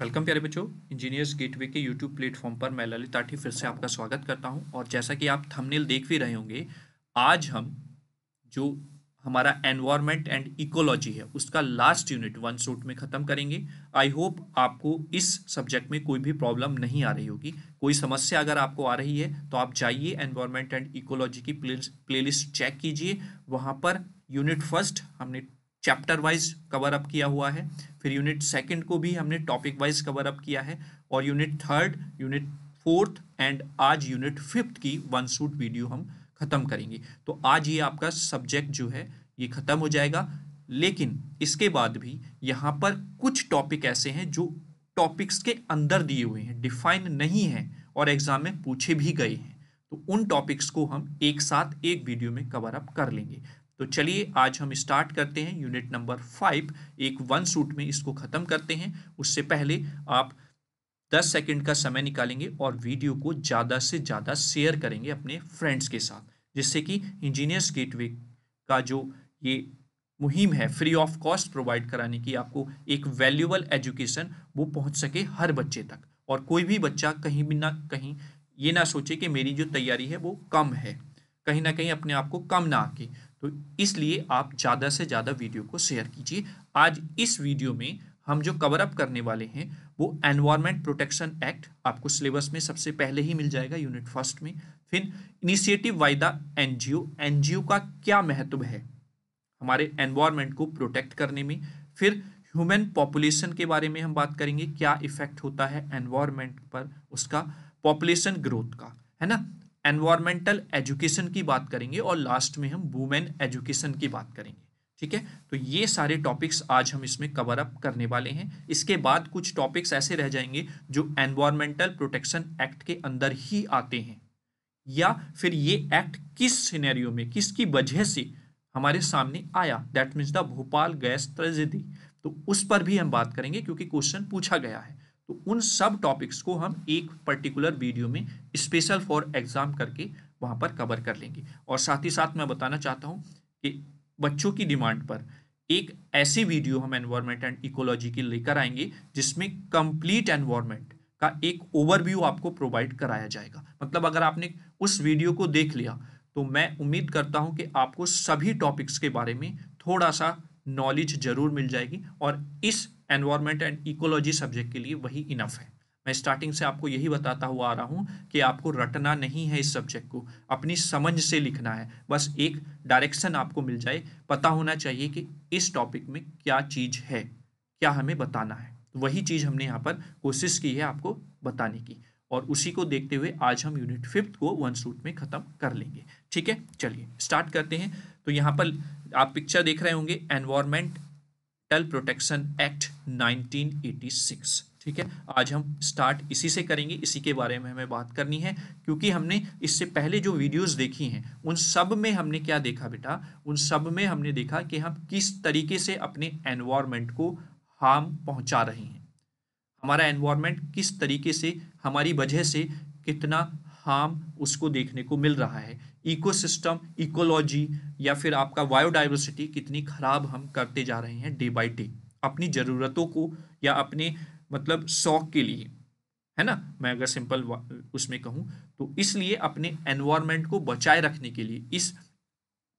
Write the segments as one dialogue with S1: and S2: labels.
S1: Welcome प्यारे बच्चों engineers gateway के यूट्यूब प्लेटफॉर्म पर मैं ललित ताठी फिर से आपका स्वागत करता हूं और जैसा कि आप थंबनेल देख भी रहे होंगे आज हम जो हमारा एनवायरनमेंट एंड इकोलॉजी है उसका लास्ट यूनिट वन सूट में ख़त्म करेंगे आई होप आपको इस सब्जेक्ट में कोई भी प्रॉब्लम नहीं आ रही होगी कोई समस्या अगर आपको आ रही है तो आप जाइए एनवायरनमेंट एंड इकोलॉजी की प्ले प्लेलिस्ट चेक कीजिए वहाँ पर यूनिट फर्स्ट हमने चैप्टर वाइज कवर अप किया हुआ है फिर यूनिट सेकंड को भी हमने टॉपिक वाइज कवर अप किया है और unit third unit fourth and आज यूनिट फिफ्थ की वन सूट वीडियो हम ख़त्म करेंगे तो आज ये आपका सब्जेक्ट जो है ये ख़त्म हो जाएगा लेकिन इसके बाद भी यहाँ पर कुछ टॉपिक ऐसे हैं जो टॉपिक्स के अंदर दिए हुए हैं डिफाइन नहीं है और एग्ज़ाम में पूछे भी गए हैं तो उन टॉपिक्स को हम एक साथ एक वीडियो में कवर अप कर लेंगे तो चलिए आज हम स्टार्ट करते हैं यूनिट नंबर फाइव एक वन सूट में इसको ख़त्म करते हैं उससे पहले आप दस सेकंड का समय निकालेंगे और वीडियो को ज़्यादा से ज़्यादा शेयर करेंगे अपने फ्रेंड्स के साथ जिससे कि इंजीनियर्स गेटवे का जो ये मुहिम है फ्री ऑफ कॉस्ट प्रोवाइड कराने की आपको एक वैल्यूबल एजुकेशन वो पहुंच सके हर बच्चे तक और कोई भी बच्चा कहीं भी ना कहीं ये ना सोचे कि मेरी जो तैयारी है वो कम है कहीं ना कहीं अपने आप को कम ना आके तो इसलिए आप ज़्यादा से ज़्यादा वीडियो को शेयर कीजिए आज इस वीडियो में हम जो कवर अप करने वाले हैं वो एनवायरमेंट प्रोटेक्शन एक्ट आपको सिलेबस में सबसे पहले ही मिल जाएगा यूनिट फर्स्ट में फिर इनिशिएटिव बाय द जी एनजीओ का क्या महत्व है हमारे एनवायरमेंट को प्रोटेक्ट करने में फिर ह्यूमन पॉपुलेशन के बारे में हम बात करेंगे क्या इफेक्ट होता है एनवायरमेंट पर उसका पॉपुलेशन ग्रोथ का है ना एनवायरमेंटल एजुकेशन की बात करेंगे और लास्ट में हम वुमेन एजुकेशन की बात करेंगे ठीक है तो ये सारे टॉपिक्स आज हम इसमें कवर अप करने वाले हैं इसके बाद कुछ टॉपिक्स ऐसे रह जाएंगे जो एनवायरमेंटल प्रोटेक्शन एक्ट के अंदर ही आते हैं या फिर ये एक्ट किस सिनेरियो में किसकी वजह से हमारे सामने आया that means the Bhopal gas tragedy तो उस पर भी हम बात करेंगे क्योंकि क्वेश्चन पूछा गया है तो उन सब टॉपिक्स को हम एक पर्टिकुलर वीडियो में स्पेशल फॉर एग्ज़ाम करके वहाँ पर कवर कर लेंगे और साथ ही साथ मैं बताना चाहता हूँ कि बच्चों की डिमांड पर एक ऐसी वीडियो हम एनवायरमेंट एंड इकोलॉजी की लेकर आएंगे जिसमें कंप्लीट एनवायरमेंट का एक ओवरव्यू आपको प्रोवाइड कराया जाएगा मतलब अगर आपने उस वीडियो को देख लिया तो मैं उम्मीद करता हूं कि आपको सभी टॉपिक्स के बारे में थोड़ा सा नॉलेज जरूर मिल जाएगी और इस एनवायरमेंट एंड इकोलॉजी सब्जेक्ट के लिए वही इनफ है मैं स्टार्टिंग से आपको यही बताता हुआ आ रहा हूँ कि आपको रटना नहीं है इस सब्जेक्ट को अपनी समझ से लिखना है बस एक डायरेक्शन आपको मिल जाए पता होना चाहिए कि इस टॉपिक में क्या चीज़ है क्या हमें बताना है तो वही चीज़ हमने यहाँ पर कोशिश की है आपको बताने की और उसी को देखते हुए आज हम यूनिट फिफ्थ को वन सूट में ख़त्म कर लेंगे ठीक है चलिए स्टार्ट करते हैं तो यहाँ पर आप पिक्चर देख रहे होंगे एनवायरमेंट मेटल प्रोटेक्शन एक्ट 1986 ठीक है आज हम स्टार्ट इसी से करेंगे इसी के बारे में हमें बात करनी है क्योंकि हमने इससे पहले जो वीडियोस देखी हैं उन सब में हमने क्या देखा बेटा उन सब में हमने देखा कि हम किस तरीके से अपने एनवायरनमेंट को हार्म पहुंचा रहे हैं हमारा एनवायरनमेंट किस तरीके से हमारी वजह से कितना हार्म उसको देखने को मिल रहा है इकोसिस्टम इकोलॉजी या फिर आपका बायोडाइवर्सिटी कितनी ख़राब हम करते जा रहे हैं डे बाई डे अपनी ज़रूरतों को या अपने मतलब शौक के लिए है ना मैं अगर सिंपल उसमें कहूँ तो इसलिए अपने एनवायरमेंट को बचाए रखने के लिए इस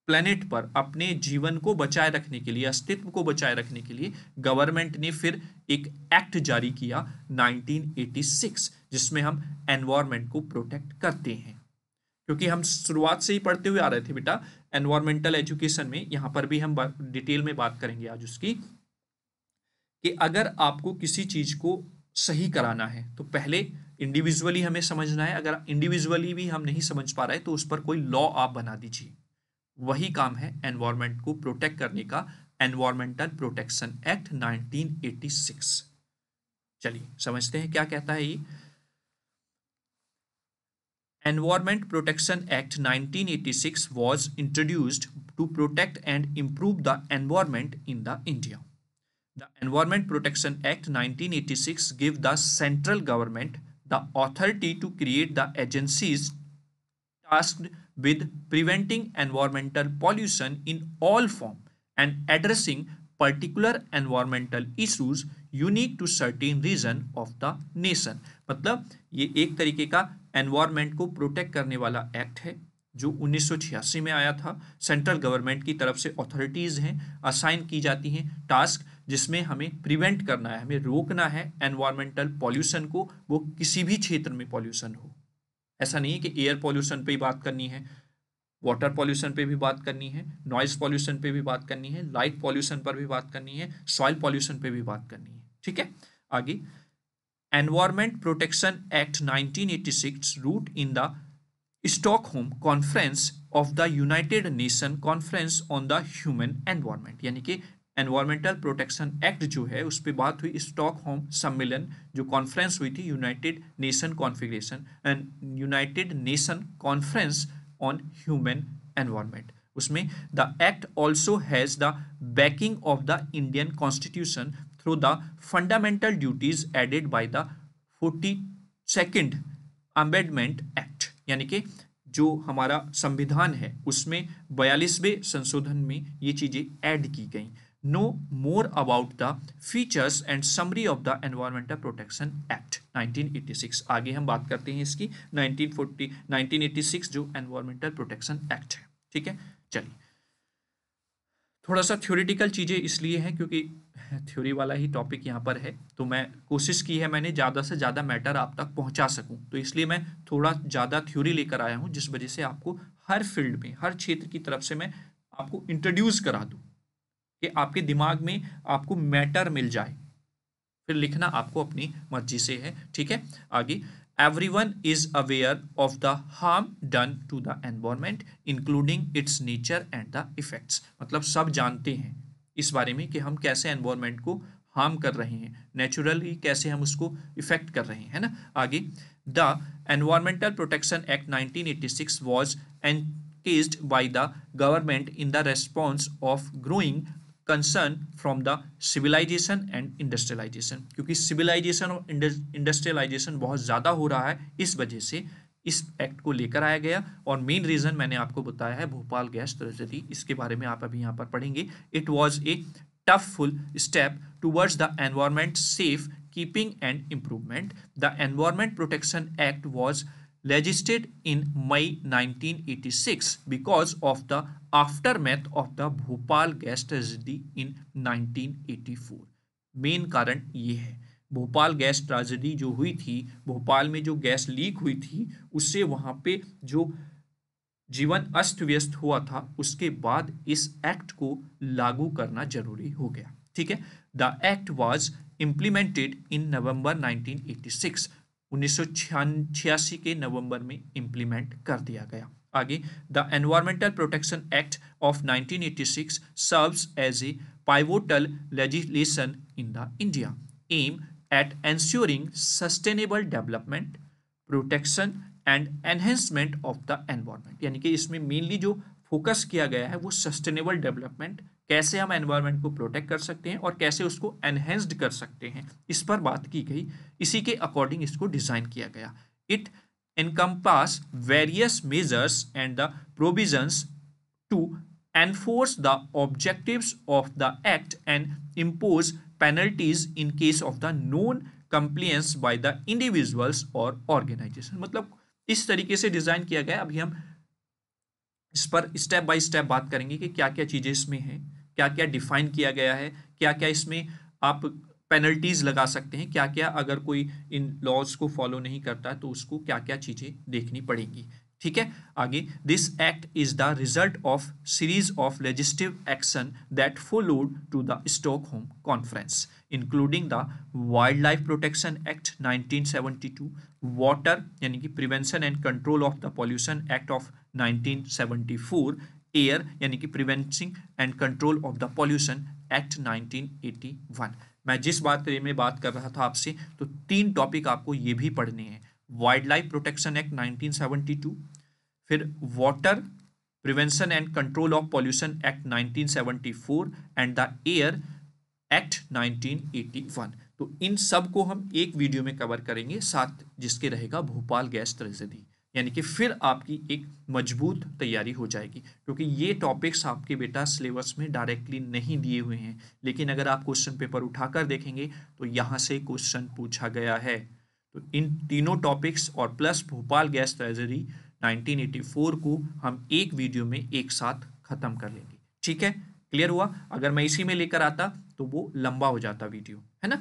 S1: प्लेनेट पर अपने जीवन को बचाए रखने के लिए अस्तित्व को बचाए रखने के लिए गवर्नमेंट ने फिर एक एक्ट जारी किया 1986 जिसमें हम एनवायरमेंट को प्रोटेक्ट करते हैं क्योंकि हम शुरुआत से ही पढ़ते हुए आ रहे थे बेटा एनवायरमेंटल एजुकेशन में यहाँ पर भी हम डिटेल में बात करेंगे आज उसकी कि अगर आपको किसी चीज़ को सही कराना है तो पहले इंडिविजुअली हमें समझना है अगर इंडिविजुअली भी हम नहीं समझ पा रहे तो उस पर कोई लॉ आप बना दीजिए वही काम है एनवायरमेंट को प्रोटेक्ट करने का एनवायरमेंटल प्रोटेक्शन एक्ट 1986 चलिए समझते हैं क्या कहता है ये Environment Protection Act 1986 was introduced to protect and improve the environment in the India. The Environment Protection Act 1986 gave the central government the authority to create the agencies tasked with preventing environmental pollution in all form and addressing particular environmental issues unique to certain region of the nation मतलब ये एक तरीके का environment को protect करने वाला act है जो 1986 में आया था सेंट्रल गवर्नमेंट की तरफ से अथॉरिटीज़ हैं असाइन की जाती हैं टास्क जिसमें हमें प्रिवेंट करना है हमें रोकना है एनवायरमेंटल पॉल्यूशन को वो किसी भी क्षेत्र में पॉल्यूशन हो ऐसा नहीं है कि एयर पॉल्यूशन पर ही बात करनी है वाटर पॉल्यूशन पे भी बात करनी है नॉइज़ पॉल्यूशन पे भी बात करनी है लाइट पॉल्यूशन पर भी बात करनी है सॉइल पॉल्यूशन पे भी बात करनी है ठीक है आगे environment protection act 1986 root in the Stockholm conference of the united nation conference on the human environment यानी कि एनवायरमेंटल प्रोटेक्शन एक्ट जो है उस पर बात हुई स्टॉकहोम सम्मेलन जो कॉन्फ्रेंस हुई थी united nation configuration and united nation conference on human environment उसमें the act also has the backing of the Indian constitution through the fundamental duties added by the forty second amendment act यानी कि जो हमारा संविधान है उसमें बयालीसवें संशोधन में ये चीज़ें ऐड की गई know more about the features and summary of the environmental protection act 1986 आगे हम बात करते हैं इसकी 1940 1986 जो एनवायरमेंटल प्रोटेक्शन एक्ट है ठीक है चलिए थोड़ा सा थ्योरिटिकल चीज़ें इसलिए हैं क्योंकि थ्योरी वाला ही टॉपिक यहाँ पर है तो मैं कोशिश की है मैंने ज़्यादा से ज़्यादा मैटर आप तक पहुँचा सकूँ तो इसलिए मैं थोड़ा ज़्यादा थ्योरी लेकर आया हूँ जिस वजह से आपको हर फील्ड में हर क्षेत्र की तरफ से मैं आपको इंट्रोड्यूस करा दूँ कि आपके दिमाग में आपको मैटर मिल जाए फिर लिखना आपको अपनी मर्जी से है ठीक है आगे one is aware of the harm done to the environment including its nature and the effects मतलब सब जानते हैं इस बारे में कि हम कैसे एनवायरमेंट को हार्म कर रहे हैं नेचुरली कैसे हम उसको इफेक्ट कर रहे हैं है ना आगे the environmental protection act 1986 was enacted by the government in the response of growing concern from the civilization and industrialization क्योंकि सिविलाइजेशन और इंडस्ट्रियलाइजेशन बहुत ज़्यादा हो रहा है इस वजह से इस एक्ट को लेकर आया गया और मेन रीज़न मैंने आपको बताया है भोपाल गैस ट्रेजडी इसके बारे में आप अभी यहाँ पर पढ़ेंगे it was a thoughtful step towards the environment safe keeping and improvement the environment protection act was legislated in May 1986 eighty six because of the aftermath of the Bhopal gas tragedy in nineteen eighty four main कारण ये है Bhopal gas tragedy जो हुई थी भोपाल में जो gas leak हुई थी उससे वहाँ पे जो जीवन अस्त व्यस्त हुआ था उसके बाद इस एक्ट को लागू करना जरूरी हो गया ठीक है the act was implemented in November 1986 उन्नीस के नवंबर में इम्प्लीमेंट कर दिया गया आगे the environmental protection act of 1986 serves as a pivotal legislation in the India aim at ensuring sustainable development protection and enhancement of the environment यानी कि इसमें मेनली जो फोकस किया गया है वो सस्टेनेबल डेवलपमेंट कैसे हम एनवायरनमेंट को प्रोटेक्ट कर सकते हैं और कैसे उसको एनहेंस्ड कर सकते हैं इस पर बात की गई इसी के अकॉर्डिंग इसको डिज़ाइन किया गया it pass various measures and the provisions to enforce the objectives of the act and impose penalties in case of the non compliance by the individuals और organization मतलब इस तरीके से डिजाइन किया गया अभी हम इस पर स्टेप बाय स्टेप बात करेंगे कि क्या क्या चीज़ें इसमें हैं क्या क्या डिफाइन किया गया है क्या क्या इसमें आप पेनल्टीज लगा सकते हैं क्या क्या अगर कोई इन लॉज को फॉलो नहीं करता तो उसको क्या क्या चीज़ें देखनी पड़ेंगी ठीक है आगे this act is the result of series of legislative action that followed to the home conference including the wild life protection act 1972 water यानी कि prevention and control of the pollution act of 1974 air यानी कि prevention and control of the pollution act 1981 मैं जिस बात में बात कर रहा था आपसे तो तीन टॉपिक आपको ये भी पढ़ने हैं वाइल्ड लाइफ प्रोटेक्शन एक्ट 1972 फिर water prevention and control of pollution act 1974 and the air act 1981 तो इन सब को हम एक वीडियो में कवर करेंगे साथ जिसके रहेगा भोपाल गैस त्रजदी यानी कि फिर आपकी एक मजबूत तैयारी हो जाएगी क्योंकि ये टॉपिक्स आपके बेटा सिलेबस में डायरेक्टली नहीं दिए हुए हैं लेकिन अगर आप क्वेश्चन पेपर उठाकर देखेंगे तो यहाँ से क्वेश्चन पूछा गया है तो इन तीनों टॉपिक्स और प्लस भोपाल गैस ट्रेजरी 1984 को हम एक वीडियो में एक साथ ख़त्म कर लेंगे ठीक है क्लियर हुआ अगर मैं इसी में लेकर आता तो वो लंबा हो जाता वीडियो है ना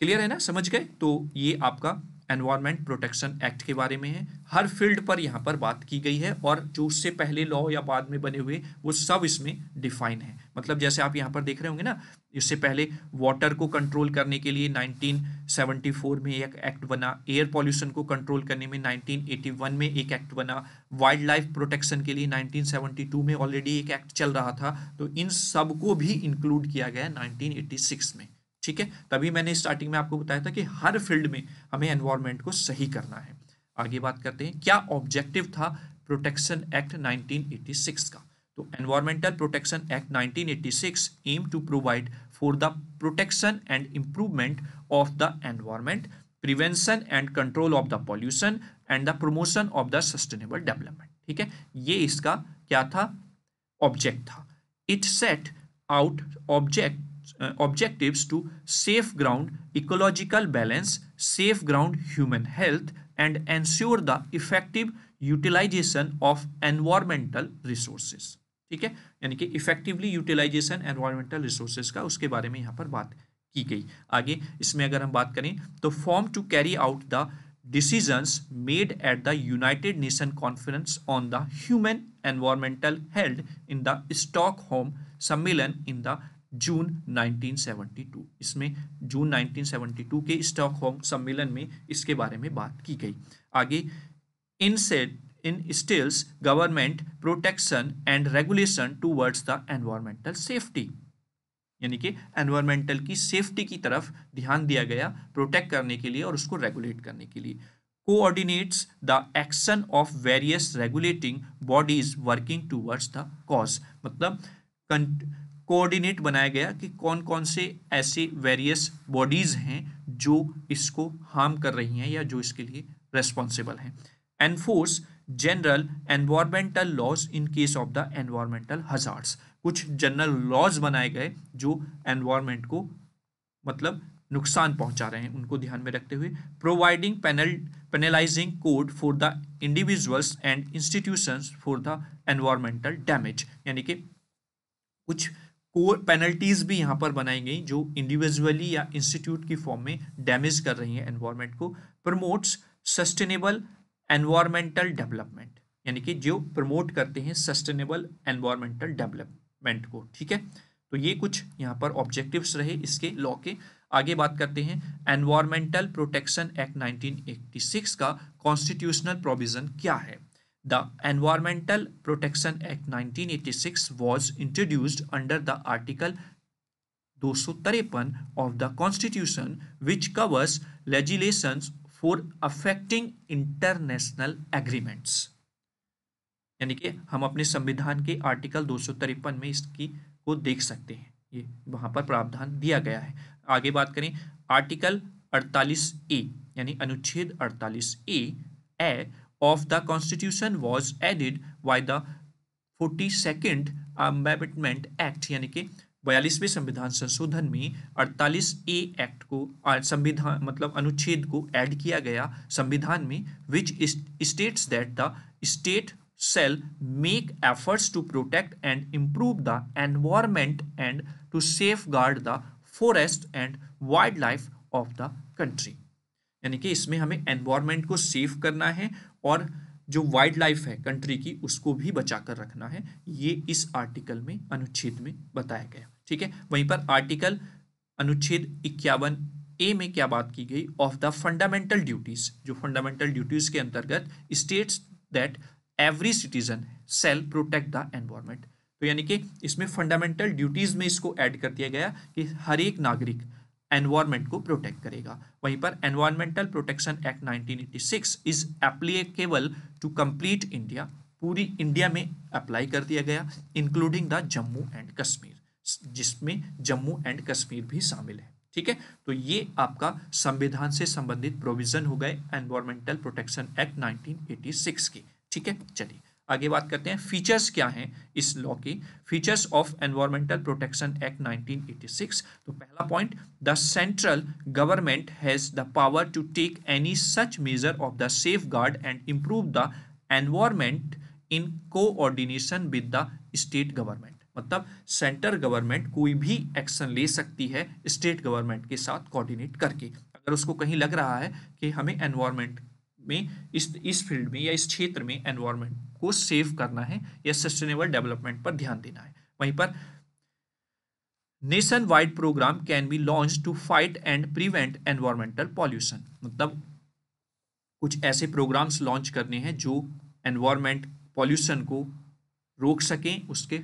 S1: क्लियर है ना समझ गए तो ये आपका एनवायरमेंट प्रोटेक्शन एक्ट के बारे में है हर फील्ड पर यहाँ पर बात की गई है और जो उससे पहले लॉ या बाद में बने हुए वो सब इसमें डिफाइन है मतलब जैसे आप यहाँ पर देख रहे होंगे ना इससे पहले वाटर को कंट्रोल करने के लिए 1974 में एक एक्ट बना एयर पॉल्यूशन को कंट्रोल करने में 1981 में एक एक्ट बना वाइल्ड लाइफ प्रोटेक्शन के लिए 1972 में ऑलरेडी एक एक्ट चल रहा था तो इन सब को भी इंक्लूड किया गया 1986 में ठीक है तभी मैंने स्टार्टिंग में आपको बताया था कि हर फील्ड में हमें एनवायरमेंट को सही करना है आगे बात करते हैं क्या ऑब्जेक्टिव था प्रोटेक्शन एक्ट 1986 का तो environmental protection act 1986 aim to provide for the protection and improvement of the environment prevention and control of the pollution and the promotion of the sustainable development ठीक है ये इसका क्या था ऑब्जेक्ट था it set out object to safe ground ecological balance safe ground human health and ensure the effective utilization of environmental resources ठीक है यानी कि इफेक्टिवली यूटिलाइजेशन एनवायरमेंटल रिसोर्सेज का उसके बारे में यहां पर बात की गई आगे इसमें अगर हम बात करें तो form to carry out the decisions made at the united nation conference on the human environmental health in the Stockholm सम्मेलन इन द जून 1972 इसमें जून 1972 के स्टॉकहोम सम्मेलन में इसके बारे में बात की गई आगे in set instills government protection and regulation towards the environmental safety यानी कि एनवायरमेंटल की सेफ्टी की तरफ ध्यान दिया गया प्रोटेक्ट करने के लिए और उसको रेगुलेट करने के लिए coordinates the action of various regulating bodies working towards the cause मतलब कोऑर्डिनेट बनाया गया कि कौन कौन से ऐसे वेरियस बॉडीज़ हैं जो इसको हार्म कर रही हैं या जो इसके लिए रेस्पॉन्सिबल हैं enforce general environmental laws in case of the environmental hazards कुछ जनरल लॉज बनाए गए जो एनवायरमेंट को मतलब नुकसान पहुंचा रहे हैं उनको ध्यान में रखते हुए providing penal penalizing code for the individuals and institutions for the environmental damage यानी कि कुछ कोर पेनल्टीज भी यहाँ पर बनाई गई जो इंडिविजुअली या इंस्टीट्यूट की फॉर्म में डैमेज कर रही है एनवायरमेंट को प्रमोट्स सस्टेनेबल एनवायरमेंटल डेवलपमेंट यानी कि जो प्रमोट करते हैं सस्टेनेबल एनवायरमेंटल डेवलपमेंट को ठीक है तो ये कुछ यहाँ पर ऑब्जेक्टिव्स रहे इसके लॉ के आगे बात करते हैं एनवायरमेंटल प्रोटेक्शन एक्ट 1986 का कॉन्स्टिट्यूशनल प्रोविज़न क्या है The Environmental Protection Act 1986 was introduced under the Article 253 of the Constitution which covers legislations for affecting international agreements यानी कि हम अपने संविधान के आर्टिकल दो में इसकी को देख सकते हैं ये वहां पर प्रावधान दिया गया है आगे बात करें आर्टिकल 48 ए यानी अनुच्छेद 48 A of the Constitution was added by the 42nd amendment act यानी कि बयालीसवें संविधान संशोधन में 48 ए एक्ट को संविधान मतलब अनुच्छेद को ऐड किया गया संविधान में which states that the state shall make efforts to protect and improve the environment and to safeguard the forest and wild life of the country यानी कि इसमें हमें एनवायरमेंट को सेफ करना है और जो वाइल्ड लाइफ है कंट्री की उसको भी बचा कर रखना है ये इस आर्टिकल में अनुच्छेद में बताया गया ठीक है वहीं पर आर्टिकल अनुच्छेद इक्यावन ए में क्या बात की गई ऑफ द फंडामेंटल ड्यूटीज जो फंडामेंटल ड्यूटीज के अंतर्गत states that every citizen shall protect the environment तो यानी कि इसमें फंडामेंटल ड्यूटीज में इसको ऐड कर दिया गया कि हर एक नागरिक एनवायरमेंट को प्रोटेक्ट करेगा वहीं पर environmental protection act 1986 is applicable to complete India पूरी इंडिया में अप्लाई कर दिया गया including the Jammu and Kashmir जिसमें जम्मू एंड कश्मीर भी शामिल है ठीक है तो ये आपका संविधान से संबंधित प्रोविजन हो गए एनवायरमेंटल प्रोटेक्शन एक्ट 1986 के ठीक है चलिए आगे बात करते हैं फीचर्स क्या हैं इस लॉ की features of environmental protection act 1986 तो पहला point the central government has the power to take any such measure of the safeguard and improve the environment in coordination with the state government मतलब center government कोई भी action ले सकती है state government के साथ coordinate करके अगर उसको कहीं लग रहा है कि हमें एनवायरमेंट में इस इस फील्ड में या इस क्षेत्र में एनवायरमेंट को सेव करना है या सस्टेनेबल डेवलपमेंट पर ध्यान देना है वहीं पर nationwide program can be launch to fight and prevent environmental pollution मतलब कुछ ऐसे प्रोग्राम्स लॉन्च करने हैं जो एनवायरमेंट पॉल्यूशन को रोक सकें उसके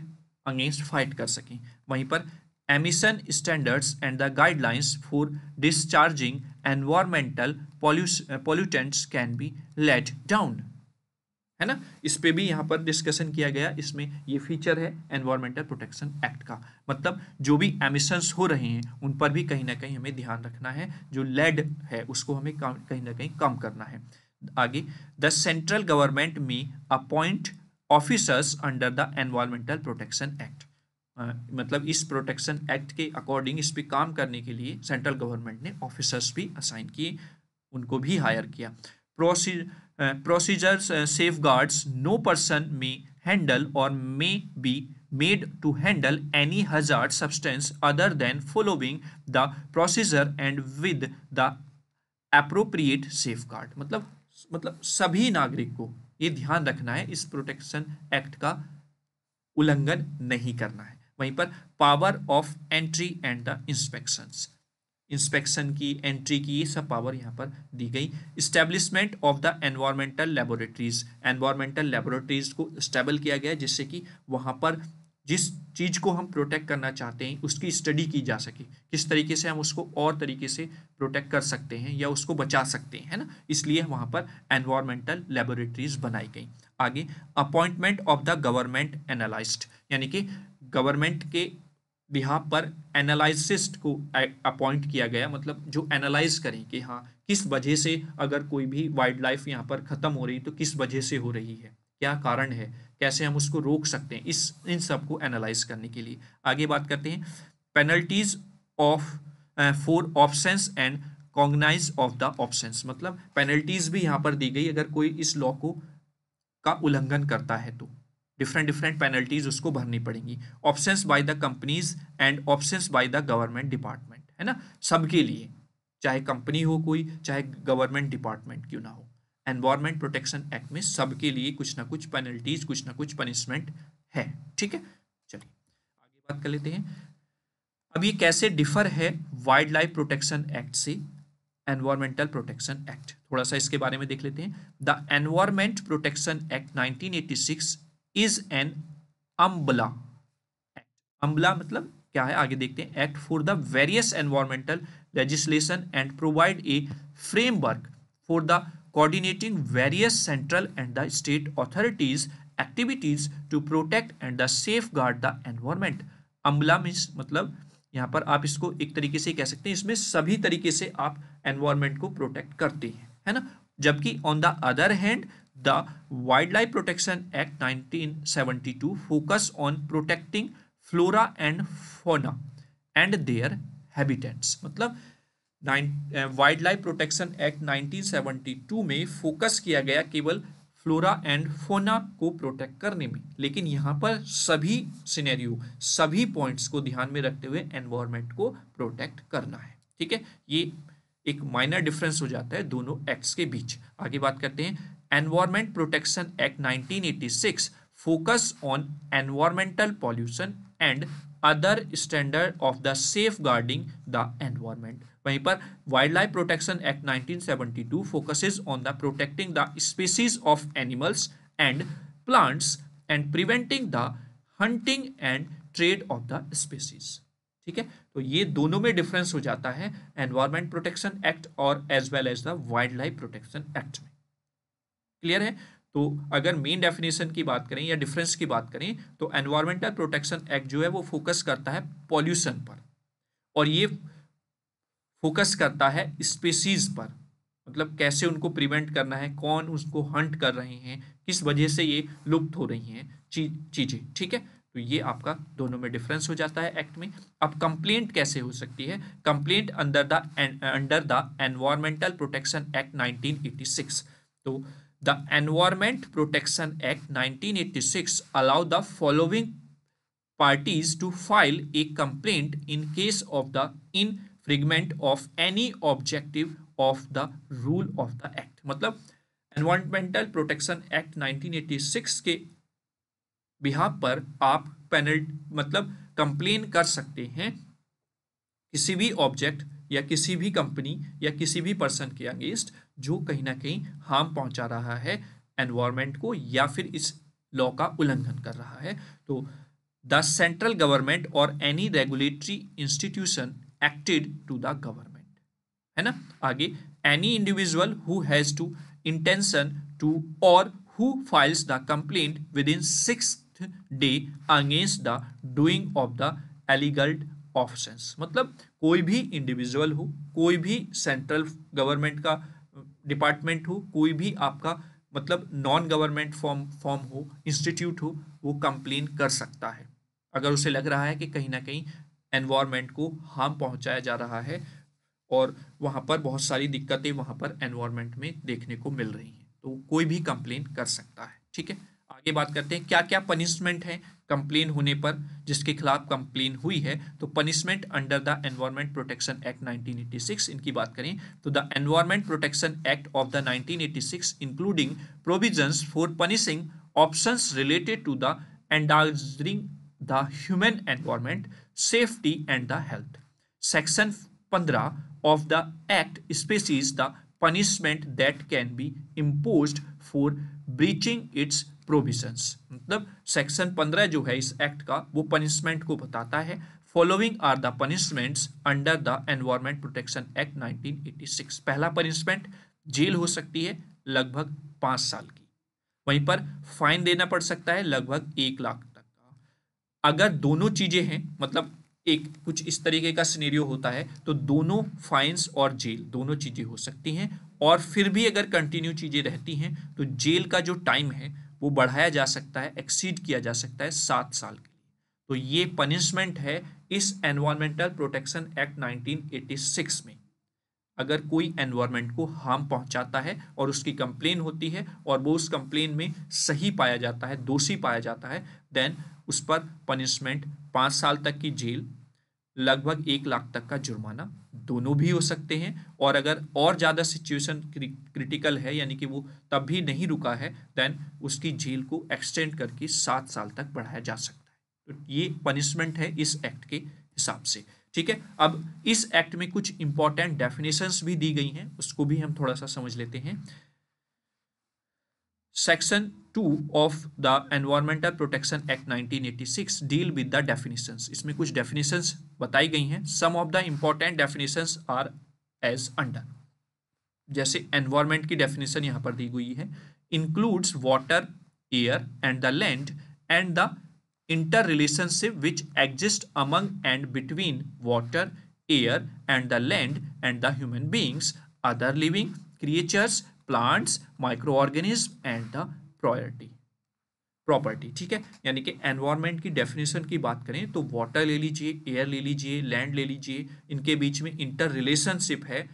S1: अगेंस्ट फाइट कर सकें वहीं पर emission standards and the guidelines for discharging environmental pollutants can be let down है ना इस पे भी यहाँ पर डिस्कशन किया गया इसमें ये फीचर है एनवायरमेंटल प्रोटेक्शन एक्ट का मतलब जो भी एमिशंस हो रहे हैं उन पर भी कहीं ना कहीं हमें ध्यान रखना है जो लेड है उसको हमें कहीं ना कहीं कम करना है आगे the central government may appoint officers under the environmental protection act मतलब इस प्रोटेक्शन एक्ट के अकॉर्डिंग इस पर काम करने के लिए सेंट्रल गवर्नमेंट ने ऑफिसर्स भी असाइन किए उनको भी हायर किया प्रोसी procedure safeguards no person may handle और may be to handle any any hazard other than than the procedure and with the appropriate safeguard मतलब मतलब सभी नागरिक को ये ध्यान रखना है इस प्रोटेक्शन एक्ट का उल्लंघन नहीं करना है वहीं पर power of entry and the inspections inspection की एंट्री की ये सब पावर यहाँ पर दी गई establishment of the environmental laboratories environmental laboratories को स्टेबल किया गया जिससे कि वहाँ पर जिस चीज़ को हम प्रोटेक्ट करना चाहते हैं उसकी स्टडी की जा सके किस तरीके से हम उसको और तरीके से प्रोटेक्ट कर सकते हैं या उसको बचा सकते हैं है ना इसलिए वहाँ पर एनवायरमेंटल लेबोरेटरीज बनाई गई आगे appointment of the government analyst यानी कि गवर्नमेंट के यहाँ पर एनालिसिस्ट को अपॉइंट किया गया मतलब जो एनालाइज करें कि हाँ किस वजह से अगर कोई भी वाइल्ड लाइफ यहाँ पर ख़त्म हो रही तो किस वजह से हो रही है क्या कारण है कैसे हम उसको रोक सकते हैं इस इन सब को एनालाइज करने के लिए आगे बात करते हैं penalties of four options and cognize of the options मतलब पेनल्टीज भी यहाँ पर दी गई अगर कोई इस लॉ को का उल्लंघन करता है तो डिफरेंट डिफरेंट पेनल्टीज उसको भरनी पड़ेंगी offences by the companies and offences by the government department है ना सबके लिए चाहे कंपनी हो कोई चाहे गवर्नमेंट डिपार्टमेंट क्यों ना हो एनवायरमेंट प्रोटेक्शन एक्ट में सबके लिए कुछ ना कुछ पेनल्टीज कुछ ना कुछ पनिशमेंट है ठीक है चलिए आगे बात कर लेते हैं अब ये कैसे डिफर है वाइल्ड लाइफ प्रोटेक्शन एक्ट से एनवायरमेंटल प्रोटेक्शन एक्ट थोड़ा सा इसके बारे में देख लेते हैं the environment protection act 1986 is an umbrella act umbrella मतलब क्या है आगे देखते हैं act for the various environmental legislation and provide a framework for the coordinating various central and the state state activities to protect and the safeguard the environment umbrella means मतलब यहाँ पर आप इसको एक तरीके से कह सकते हैं इसमें सभी तरीके से आप एनवायरमेंट को प्रोटेक्ट करते हैं है ना जबकि on the other hand the Wildlife Protection Act 1972 focus on protecting flora and fauna and their habitats मतलब वाइल्ड लाइफ प्रोटेक्शन एक्ट 1972 मतलब में फोकस किया गया केवल फ्लोरा एंड फोना को प्रोटेक्ट करने में लेकिन यहाँ पर सभी सिनेरियो सभी पॉइंट्स को ध्यान में रखते हुए एनवायरमेंट को प्रोटेक्ट करना है ठीक है ये एक माइनर डिफरेंस हो जाता है दोनों एक्ट्स के बीच आगे बात करते हैं environment protection act 1986 focus on environmental pollution and other standard of the safeguarding the environment वहीं पर wild life protection act 1972 focuses on the protecting the species of animals and plants and preventing the hunting and trade of the species ठीक है तो ये दोनों में difference हो जाता है एनवायरमेंट प्रोटेक्शन एक्ट और as well as the wild life protection act में क्लियर है तो अगर मेन डेफिनेशन की बात करें या डिफरेंस की बात करें तो एनवायरमेंटल प्रोटेक्शन एक्ट जो है वो फोकस करता है पॉल्यूशन पर और ये फोकस करता है स्पेसीज पर मतलब कैसे उनको प्रिवेंट करना है कौन उसको हंट कर रहे हैं किस वजह से ये लुप्त हो रही हैं चीज़ें ठीक है तो ये आपका दोनों में डिफरेंस हो जाता है एक्ट में अब कंप्लेंट कैसे हो सकती है complaint under the under the environmental protection act 1986 तो The Environment Protection Act 1986 allow the following parties to file a complaint in case of the infringement of any objective of the rule of the act matlab environmental protection act 1986 ke Bihar पर आप पेनल्ट मतलब complain कर सकते हैं किसी भी object या किसी भी कंपनी या किसी भी पर्सन के अगेंस्ट जो कहीं ना कहीं हार्म पहुंचा रहा है एनवायरमेंट को या फिर इस लॉ का उल्लंघन कर रहा है तो द सेंट्रल गवर्नमेंट और any regulatory institution acted to the government है ना आगे any individual who has to intention to और who files the complaint within six day against the doing of the alleged offence मतलब कोई भी individual हो कोई भी सेंट्रल गवर्नमेंट का डिपार्टमेंट हो कोई भी आपका मतलब नॉन गवर्नमेंट फॉर्म फॉर्म हो इंस्टीट्यूट हो वो कंप्लेन कर सकता है अगर उसे लग रहा है कि कहीं ना कहीं एनवायरनमेंट को हार्म पहुंचाया जा रहा है और वहाँ पर बहुत सारी दिक्कतें वहाँ पर एनवायरनमेंट में देखने को मिल रही हैं तो कोई भी कंप्लेन कर सकता है ठीक है आगे बात करते हैं क्या क्या पनिशमेंट है कंप्लेन होने पर जिसके खिलाफ कंप्लेन हुई है तो punishment under the environment protection act 1986 इनकी बात करें तो the environment protection act of the 1986 including provisions for punishing offences related to the endangering the human environment safety and the health section पंद्रह of the act specifies the punishment that can be impose for breaching its provisions मतलब section पंद्रह जो है इस act का वो punishment को बताता है following are the punishments under the environment protection act 1986 पहला पनिशमेंट जेल हो सकती है लगभग पांच साल की वहीं पर फाइन देना पड़ सकता है लगभग एक लाख तक का अगर दोनों चीज़ें हैं मतलब एक कुछ इस तरीके का सिनेरियो होता है तो दोनों फाइन्स और जेल दोनों चीज़ें हो सकती हैं और फिर भी अगर कंटिन्यू चीज़ें रहती हैं तो जेल का जो टाइम है वो बढ़ाया जा सकता है एक्सीड किया जा सकता है सात साल के लिए तो ये पनिशमेंट है इस एनवायरमेंटल प्रोटेक्शन एक्ट 1986 में अगर कोई एनवायरमेंट को हार्म पहुंचाता है और उसकी कंप्लेन होती है और वो उस कंप्लेन में सही पाया जाता है दोषी पाया जाता है देन उस पर पनिशमेंट पाँच साल तक की जेल लगभग एक लाख तक का जुर्माना दोनों भी हो सकते हैं और अगर और ज़्यादा सिचुएशन क्रिटिकल है यानी कि वो तब भी नहीं रुका है देन उसकी जेल को एक्सटेंड करके सात साल तक बढ़ाया जा सकता है तो ये पनिशमेंट है इस एक्ट के हिसाब से ठीक है अब इस एक्ट में कुछ इंपॉर्टेंट डेफिनेशंस भी दी गई हैं उसको भी हम थोड़ा सा समझ लेते हैं section two of the environmental protection act 1986 deal with the definitions इसमें कुछ डेफिनेशंस बताई गई हैं some of the important definitions are as under जैसे एनवायरमेंट की डेफिनेशन यहां पर दी गई है includes water air and the land and the inter relationship which exist among and between water air and the land and the human beings other living creatures plants micro organism and the property property ठीक है यानी कि environment की definition की बात करें तो water ले लीजिए एयर ले लीजिए लैंड ले लीजिए इनके बीच में इंटर रिलेशनशिप है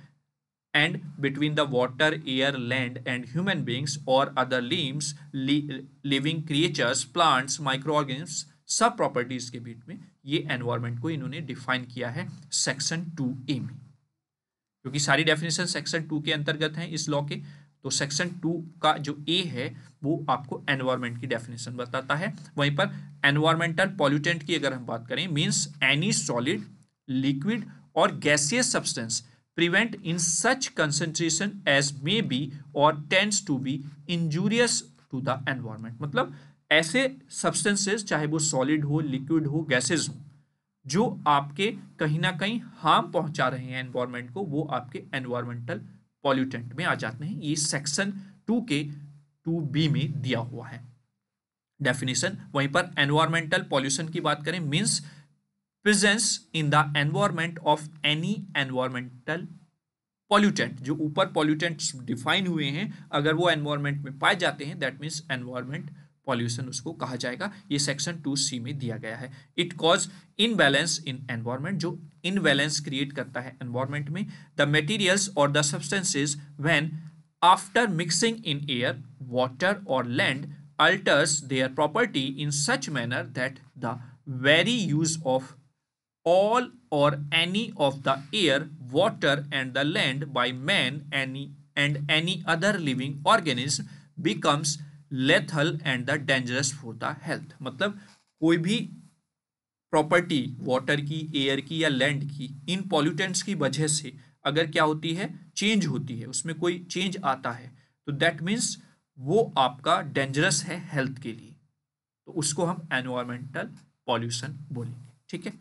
S1: and between the water air land and human beings और other limbs living creatures plants micro organisms सब प्रॉपर्टीज के बीच में ये एनवायरमेंट को इन्होंने डिफाइन किया है सेक्शन टू ए में क्योंकि सारी डेफिनेशन सेक्शन टू के अंतर्गत हैं इस लॉ के तो सेक्शन टू का जो ए है वो आपको एनवायरमेंट की डेफिनेशन बताता है वहीं पर एनवायरमेंटल पॉल्यूटेंट की अगर हम बात करें मीन्स एनी सॉलिड लिक्विड और gaseous substance prevent in such concentration as may be और tends to be injurious to the environment मतलब ऐसे सब्सटेंसेस चाहे वो सॉलिड हो लिक्विड हो गैसेज हो जो आपके कहीं ना कहीं हार्म पहुंचा रहे हैं एनवायरमेंट को वो आपके एनवायरमेंटल पॉल्यूटेंट में आ जाते हैं ये सेक्शन टू के टू बी में दिया हुआ है डेफिनेशन वहीं पर एनवायरमेंटल पॉल्यूशन की बात करें means presence in the environment of any environmental pollutant जो ऊपर पॉल्यूटेंट्स डिफाइन हुए हैं अगर वो एनवायरमेंट में पाए जाते हैं दैट मीन्स एनवायरमेंट पॉल्यूशन उसको कहा जाएगा ये सेक्शन टू सी में दिया गया है it cause imbalance in environment जो इनबैलेंस क्रिएट करता है एनवायरमेंट में द मटेरियल्स और the substances when after mixing in air water और land alters their property in such manner that the very use of all और any of the air water and the land by man any and any other living organism becomes lethal and the dangerous for the health मतलब कोई भी property water की air की या land की इन pollutants की वजह से अगर क्या होती है चेंज होती है उसमें कोई चेंज आता है तो दैट मीन्स वो आपका डेंजरस है हेल्थ के लिए तो उसको हम एनवायरमेंटल पॉल्यूशन बोलेंगे ठीक है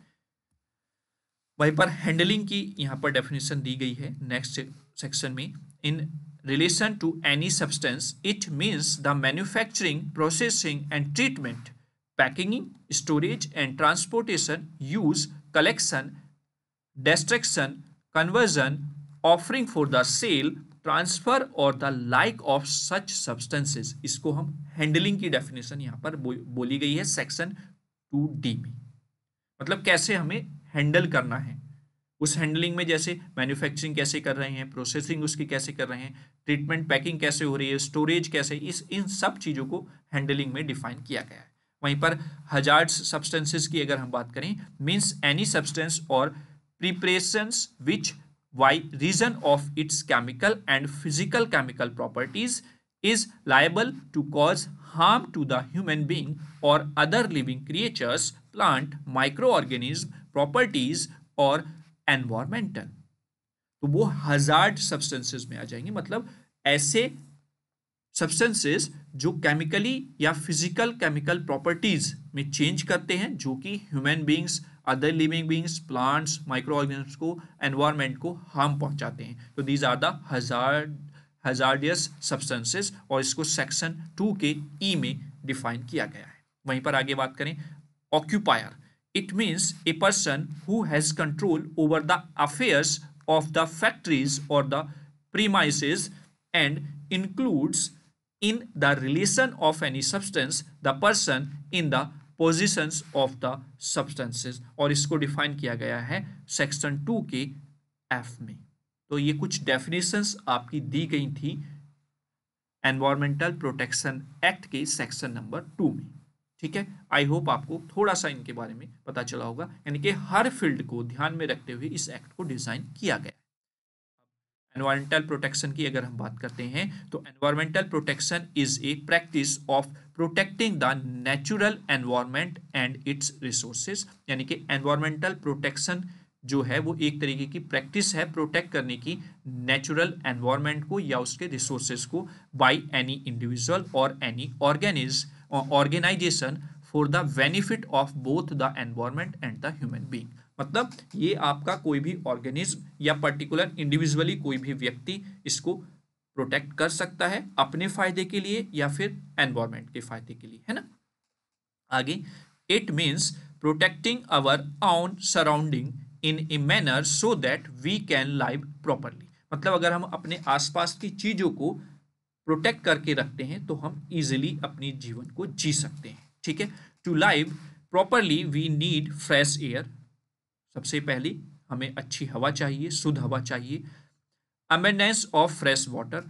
S1: वहीं पर हैंडलिंग की यहाँ पर डेफिनेशन दी गई है नेक्स्ट सेक्शन में in relation to any substance, it means the manufacturing, processing and treatment, packaging, storage and transportation, use, collection, destruction, conversion, offering for the sale, transfer और the like of such substances इसको हम handling की definition यहाँ पर बो, बोली गई है सेक्शन टू डी में मतलब कैसे हमें हैंडल करना है उस हैंडलिंग में जैसे मैन्युफैक्चरिंग कैसे कर रहे हैं प्रोसेसिंग उसकी कैसे कर रहे हैं ट्रीटमेंट पैकिंग कैसे हो रही है स्टोरेज कैसे इस इन सब चीज़ों को हैंडलिंग में डिफाइन किया गया है वहीं पर हजार्ड्स सब्सटेंसेस की अगर हम बात करें मीन्स एनी सब्सटेंस और preparations which by reason of its chemical and physical chemical properties is liable to cause harm to the human being और other living creatures plant micro organism properties और environmental तो वो hazard substances में आ जाएंगे मतलब ऐसे substances जो chemically या फिजिकल केमिकल प्रॉपर्टीज में चेंज करते हैं जो कि human beings other living beings plants micro organism को एनवायरमेंट को हार्म पहुंचाते हैं तो दीज आर द सब्सटेंसेस और इसको सेक्शन टू के ई e में डिफाइन किया गया है वहीं पर आगे बात करें occupier It means a person who has control over the affairs of the factories or the premises and includes in the relation of any substance the person in the positions of the substances और इसको define किया गया है section two के F में तो ये कुछ डेफिनेशंस आपकी दी गई थी एनवायरमेंटल प्रोटेक्शन एक्ट के सेक्शन नंबर टू में ठीक है आई होप आपको थोड़ा सा इनके बारे में पता चला होगा यानी कि हर फील्ड को ध्यान में रखते हुए इस एक्ट को डिज़ाइन किया गया एनवायरमेंटल प्रोटेक्शन की अगर हम बात करते हैं तो environmental protection is a practice of protecting the natural environment and its resources यानी कि एनवायरमेंटल प्रोटेक्शन जो है वो एक तरीके की प्रैक्टिस है प्रोटेक्ट करने की नेचुरल एनवायरमेंट को या उसके रिसोर्सेज को बाय एनी इंडिविजुअल और एनी ऑर्गेनिज organization for the benefit of both the environment and the human being मतलब ये आपका कोई भी ऑर्गेनिज्म या पर्टिकुलर इंडिविजुअली कोई भी व्यक्ति इसको प्रोटेक्ट कर सकता है अपने फायदे के लिए या फिर एनवायरमेंट के फायदे के लिए है ना आगे it means protecting our own surrounding in a manner so that we can live properly मतलब अगर हम अपने आसपास की चीज़ों को प्रोटेक्ट करके रखते हैं तो हम इजिली अपने जीवन को जी सकते हैं ठीक है to live properly we need fresh air सबसे पहले हमें अच्छी हवा चाहिए शुद्ध हवा चाहिए abundance of fresh water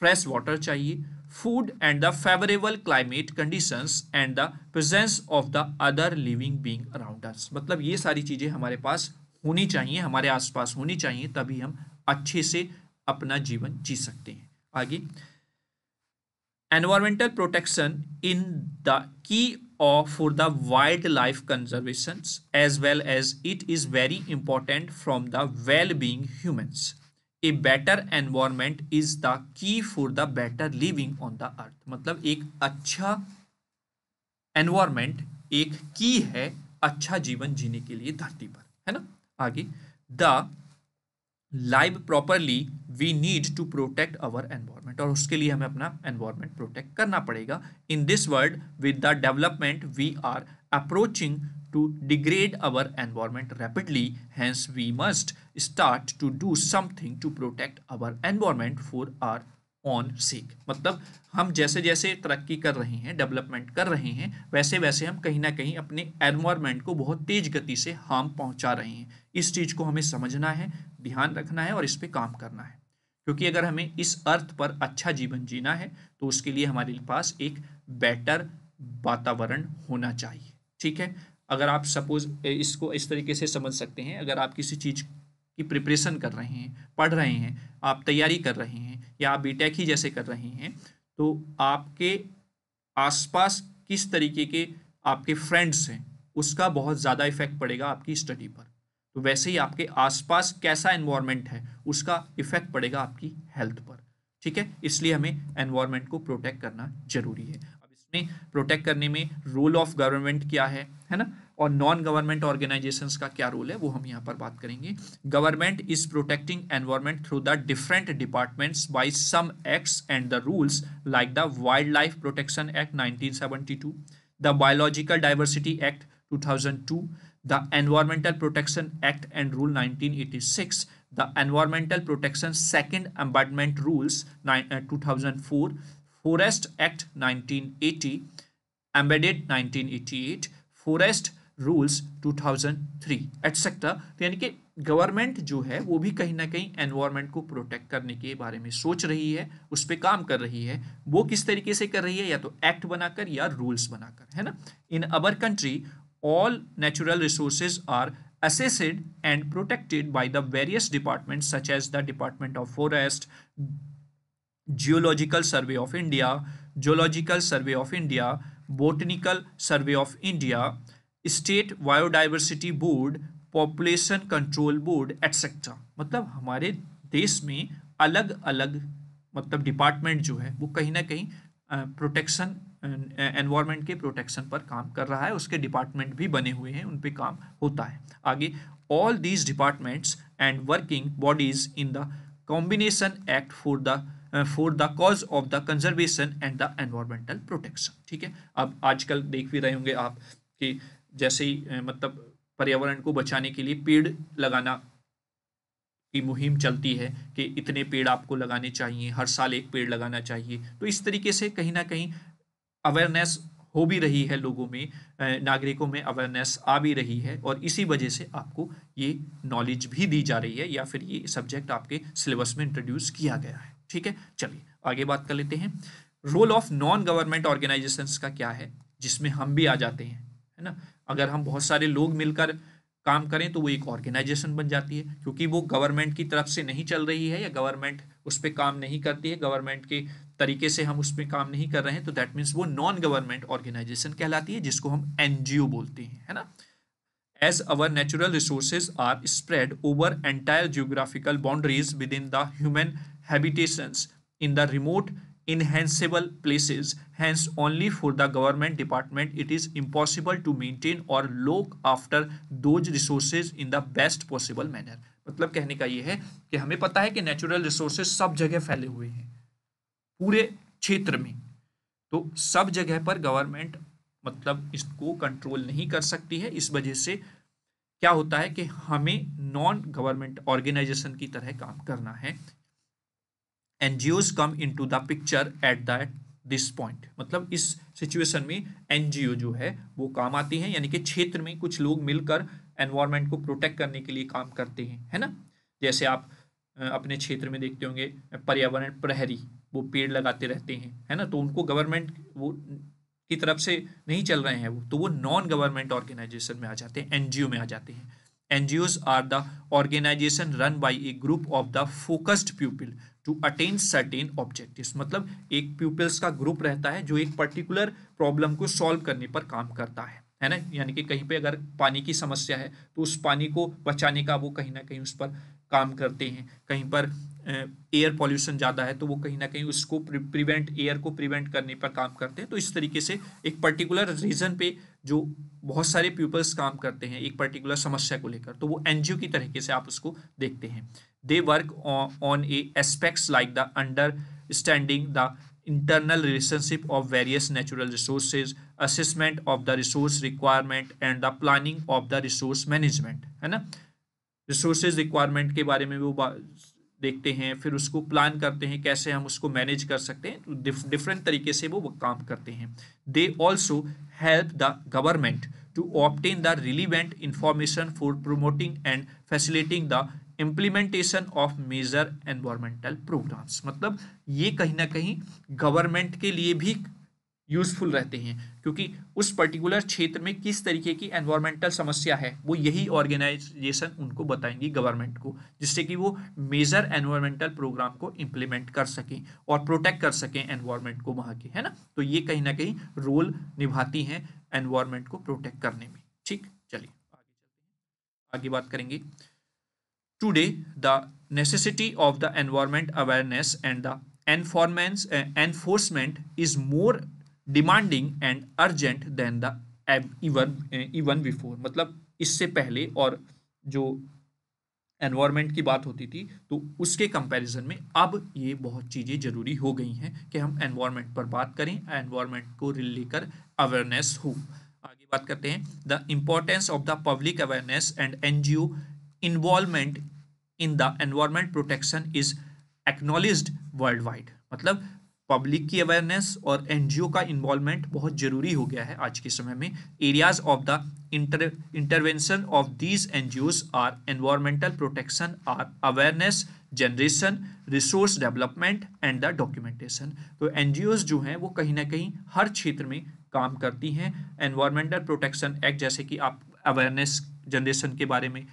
S1: fresh water चाहिए food and the favourable climate conditions and the presence of the other living being around मतलब ये सारी चीज़ें हमारे पास होनी चाहिए हमारे आसपास होनी चाहिए तभी हम अच्छे से अपना जीवन जी सकते हैं आगे environmental protection in the key of for the wild life conservation as well as it is very important from the well being humans a better environment is the key for the better living on the earth मतलब एक अच्छा environment एक की है अच्छा जीवन जीने के लिए धरती पर है ना आगे the live properly we need to protect our environment और उसके लिए हमें अपना एनवायरमेंट प्रोटेक्ट करना पड़ेगा in this world with the development we are approaching to degrade our environment rapidly hence we must start to do something to protect our environment for our own sake मतलब हम जैसे जैसे तरक्की कर रहे हैं डेवलपमेंट कर रहे हैं वैसे वैसे हम कहीं ना कहीं अपने एनवायरमेंट को बहुत तेज़ गति से हार्म पहुंचा रहे हैं इस चीज़ को हमें समझना है ध्यान रखना है और इस पर काम करना है क्योंकि अगर हमें इस अर्थ पर अच्छा जीवन जीना है तो उसके लिए हमारे पास एक बेटर वातावरण होना चाहिए ठीक है अगर आप सपोज इसको इस तरीके से समझ सकते हैं अगर आप किसी चीज़ की प्रिपरेशन कर रहे हैं पढ़ रहे हैं आप तैयारी कर रहे हैं या आप बीटेक ही जैसे कर रहे हैं तो आपके आसपास किस तरीके के आपके फ्रेंड्स हैं उसका बहुत ज़्यादा इफेक्ट पड़ेगा आपकी स्टडी पर तो वैसे ही आपके आसपास कैसा एनवायरनमेंट है उसका इफेक्ट पड़ेगा आपकी हेल्थ पर ठीक है इसलिए हमें एनवायरनमेंट को प्रोटेक्ट करना जरूरी है अब इसमें प्रोटेक्ट करने में रोल ऑफ गवर्नमेंट क्या है है ना और नॉन गवर्नमेंट ऑर्गेनाइजेशंस का क्या रोल है वो हम यहाँ पर बात करेंगे government is protecting environment through the different departments by some acts and the rules like the wild life protection act 1972 the biological diversity act 2002 the Environmental Protection Act and Rule 1986, the Environmental Protection Second Amendment Rules 2004, Forest Act 1980, Embedded 1988, Forest rules 2003 etcetera तो यानी कि government जो है वो भी कहीं ना कहीं एनवायरनमेंट को प्रोटेक्ट करने के बारे में सोच रही है उस पर काम कर रही है वो किस तरीके से कर रही है या तो एक्ट बनाकर या रूल्स बनाकर है ना in our country all natural resources are assessed and protected by the various departments such as the Department of Forest, Geological Survey of India, Geological Survey of India, Botanical Survey of India, State Biodiversity Board, Population Control Board, etc. मतलब हमारे देश में अलग अलग मतलब department जो है वो कहीं ना कहीं प्रोटेक्शन एनवायरमेंट के प्रोटेक्शन पर काम कर रहा है उसके डिपार्टमेंट भी बने हुए हैं उन पर काम होता है आगे all these departments and working bodies in the combination act for the for the cause of the conservation and the environmental protection ठीक है अब आजकल देख भी रहे होंगे आप कि जैसे ही मतलब पर्यावरण को बचाने के लिए पेड़ लगाना की मुहिम चलती है कि इतने पेड़ आपको लगाने चाहिए हर साल एक पेड़ लगाना चाहिए तो इस तरीके से कहीं ना कहीं अवेयरनेस हो भी रही है लोगों में नागरिकों में अवेयरनेस आ भी रही है और इसी वजह से आपको ये नॉलेज भी दी जा रही है या फिर ये सब्जेक्ट आपके सिलेबस में इंट्रोड्यूस किया गया है ठीक है चलिए आगे बात कर लेते हैं role of non government organizations का क्या है जिसमें हम भी आ जाते हैं है ना अगर हम बहुत सारे लोग मिलकर काम करें तो वो एक ऑर्गेनाइजेशन बन जाती है क्योंकि वो गवर्नमेंट की तरफ से नहीं चल रही है या गवर्नमेंट उस पर काम नहीं करती है गवर्नमेंट के तरीके से हम उसमें काम नहीं कर रहे हैं तो दैट मीन्स वो नॉन गवर्नमेंट ऑर्गेनाइजेशन कहलाती है जिसको हम एन बोलते हैं है ना as our natural resources are spread over entire geographical boundaries with in the human habitations in the remote inaccessible places hence only for the government department it is impossible to maintain और look after those resources in the best possible manner मतलब कहने का ये है कि हमें पता है कि नेचुरल रिसोर्सेज सब जगह फैले हुए हैं पूरे क्षेत्र में तो सब जगह पर गवर्नमेंट मतलब इसको कंट्रोल नहीं कर सकती है इस वजह से क्या होता है कि हमें नॉन गवर्नमेंट ऑर्गेनाइजेशन की तरह काम करना है ओज come into the picture at that this point मतलब इस सिचुएशन में एनजीओ जो है वो काम आती हैं यानी कि क्षेत्र में कुछ लोग मिलकर एनवायरमेंट को प्रोटेक्ट करने के लिए काम करते हैं है ना जैसे आप अपने क्षेत्र में देखते होंगे पर्यावरण प्रहरी वो पेड़ लगाते रहते हैं है ना तो उनको गवर्नमेंट वो की तरफ से नहीं चल रहे हैं वो तो वो नॉन गवर्नमेंट ऑर्गेनाइजेशन में आ जाते हैं एनजीओ में आ जाते हैं NGOs are the organization run by a group of the focused people to attain certain objectives मतलब एक पीपल्स का ग्रुप रहता है जो एक पर्टिकुलर प्रॉब्लम को सॉल्व करने पर काम करता है है ना यानी कि कहीं पे अगर पानी की समस्या है तो उस पानी को बचाने का वो कहीं ना कहीं उस पर काम करते हैं कहीं पर एयर पॉल्यूशन ज़्यादा है तो वो कहीं ना कहीं उसको प्रिवेंट एयर को प्रिवेंट करने पर काम करते हैं तो इस तरीके से एक पर्टिकुलर रीज़न पे जो बहुत सारे पीपल्स काम करते हैं एक पर्टिकुलर समस्या को लेकर तो वो एन की तरीके से आप उसको देखते हैं they work on a aspects like the understanding the internal relationship of various natural resources assessment of the resource requirement and the planning of the resource management है ना रिसोर्सेज रिक्वायरमेंट के बारे में वो देखते हैं फिर उसको प्लान करते हैं कैसे हम उसको मैनेज कर सकते हैं डिफरेंट तो तरीके से वो, वो काम करते हैं they also help the government to obtain the relevant information for promoting and facilitating the implementation of major environmental programs मतलब ये कहीं ना कहीं गवर्नमेंट के लिए भी यूज़फुल रहते हैं क्योंकि उस पर्टिकुलर क्षेत्र में किस तरीके की एनवायरमेंटल समस्या है वो यही ऑर्गेनाइजेशन उनको बताएंगी गवर्नमेंट को जिससे कि वो मेजर एनवायरमेंटल प्रोग्राम को इम्प्लीमेंट कर सकें और प्रोटेक्ट कर सकें एनवायरमेंट को वहाँ के है ना तो ये कहीं ना कहीं रोल निभाती हैं एनवायरमेंट को प्रोटेक्ट करने में ठीक चलिए आगे बात करेंगे today the necessity of the environment awareness and the enforcement enforcement is more demanding and urgent than the even even before मतलब इससे पहले और जो एनवायरमेंट की बात होती थी तो उसके कंपैरिजन में अब ये बहुत चीज़ें ज़रूरी हो गई हैं कि हम एनवायरमेंट पर बात करें एनवायरमेंट को लेकर अवेयरनेस हो आगे बात करते हैं the importance of the public awareness and N G O involvement in the environment protection is acknowledge world wide मतलब पब्लिक की अवेयरनेस और एनजीओ का इन्वॉल्वमेंट बहुत जरूरी हो गया है आज के समय में areas of the inter intervention of these ओज are environmental protection are awareness generation resource development and the documentation तो ओज जो हैं वो कहीं ना कहीं हर क्षेत्र में काम करती हैं एनवायरमेंटल प्रोटेक्शन एक्ट जैसे कि आप अवेयरनेस जनरेशन के बारे में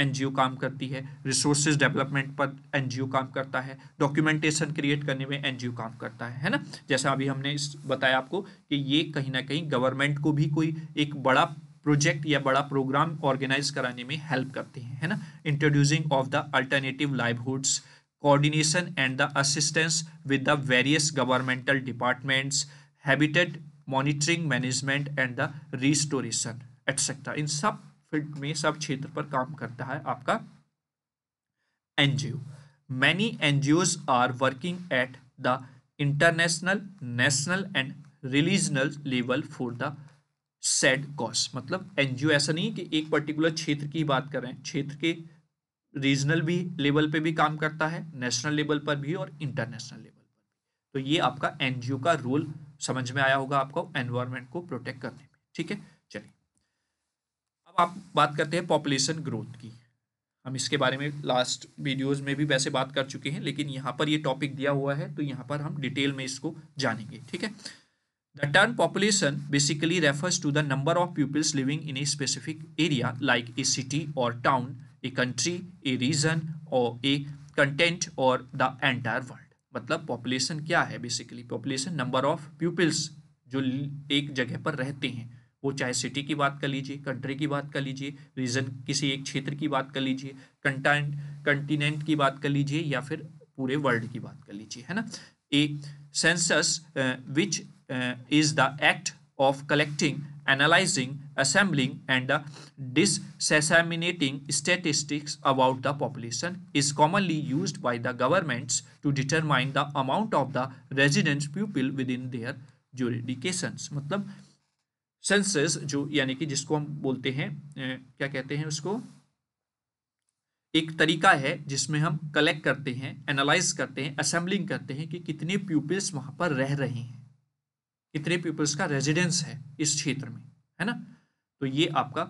S1: एनजीओ काम करती है रिसोर्सेज डेवलपमेंट पर एनजीओ काम करता है डॉक्यूमेंटेशन क्रिएट करने में एनजीओ काम करता है है ना जैसा अभी हमने इस बताया आपको कि ये कहीं ना कहीं गवर्नमेंट को भी कोई एक बड़ा प्रोजेक्ट या बड़ा प्रोग्राम ऑर्गेनाइज कराने में हेल्प करते हैं है ना introducing of the alternative livelihoods coordination and the assistance with the various governmental departments habitat monitoring management and the restoration etcetera इन सब फील्ड में सब क्षेत्र पर काम करता है आपका NGO many NGO are working at the international national and regional level for the said cause मतलब एनजीओ ऐसा नहीं कि एक पर्टिकुलर क्षेत्र की बात कर रहे हैं क्षेत्र के रीजनल भी लेवल पे भी काम करता है नेशनल लेवल पर भी और इंटरनेशनल लेवल पर भी तो ये आपका एनजीओ का रोल समझ में आया होगा आपको एनवायरमेंट को प्रोटेक्ट करने में ठीक है आप बात करते हैं पॉपुलेशन ग्रोथ की हम इसके बारे में लास्ट वीडियोस में भी वैसे बात कर चुके हैं लेकिन यहाँ पर ये टॉपिक दिया हुआ है तो यहाँ पर हम डिटेल में इसको जानेंगे ठीक है the term population basically refers to the number of peoples living in a specific area like a city और town a country a region और ए कंटेंट और द एंटायर वर्ल्ड मतलब पॉपुलेशन क्या है basically population number of peoples जो एक जगह पर रहते हैं वो चाहे सिटी की बात कर लीजिए कंट्री की बात कर लीजिए रीजन किसी एक क्षेत्र की बात कर लीजिए कंटेंट कंटिनेंट की बात कर लीजिए या फिर पूरे वर्ल्ड की बात कर लीजिए है ना a census which is the act of collecting analysing assembling and disseminating statistics about the population is commonly use by the governments to determine the amount of the resident people within their jurisdiction मतलब censuses जो यानी कि जिसको हम बोलते हैं क्या कहते हैं उसको एक तरीका है जिसमें हम कलेक्ट करते हैं एनालाइज करते हैं असेंबलिंग करते हैं कि कितने पीपल्स वहां पर रह रहे हैं कितने पीपल्स का रेजिडेंस है इस क्षेत्र में है ना तो ये आपका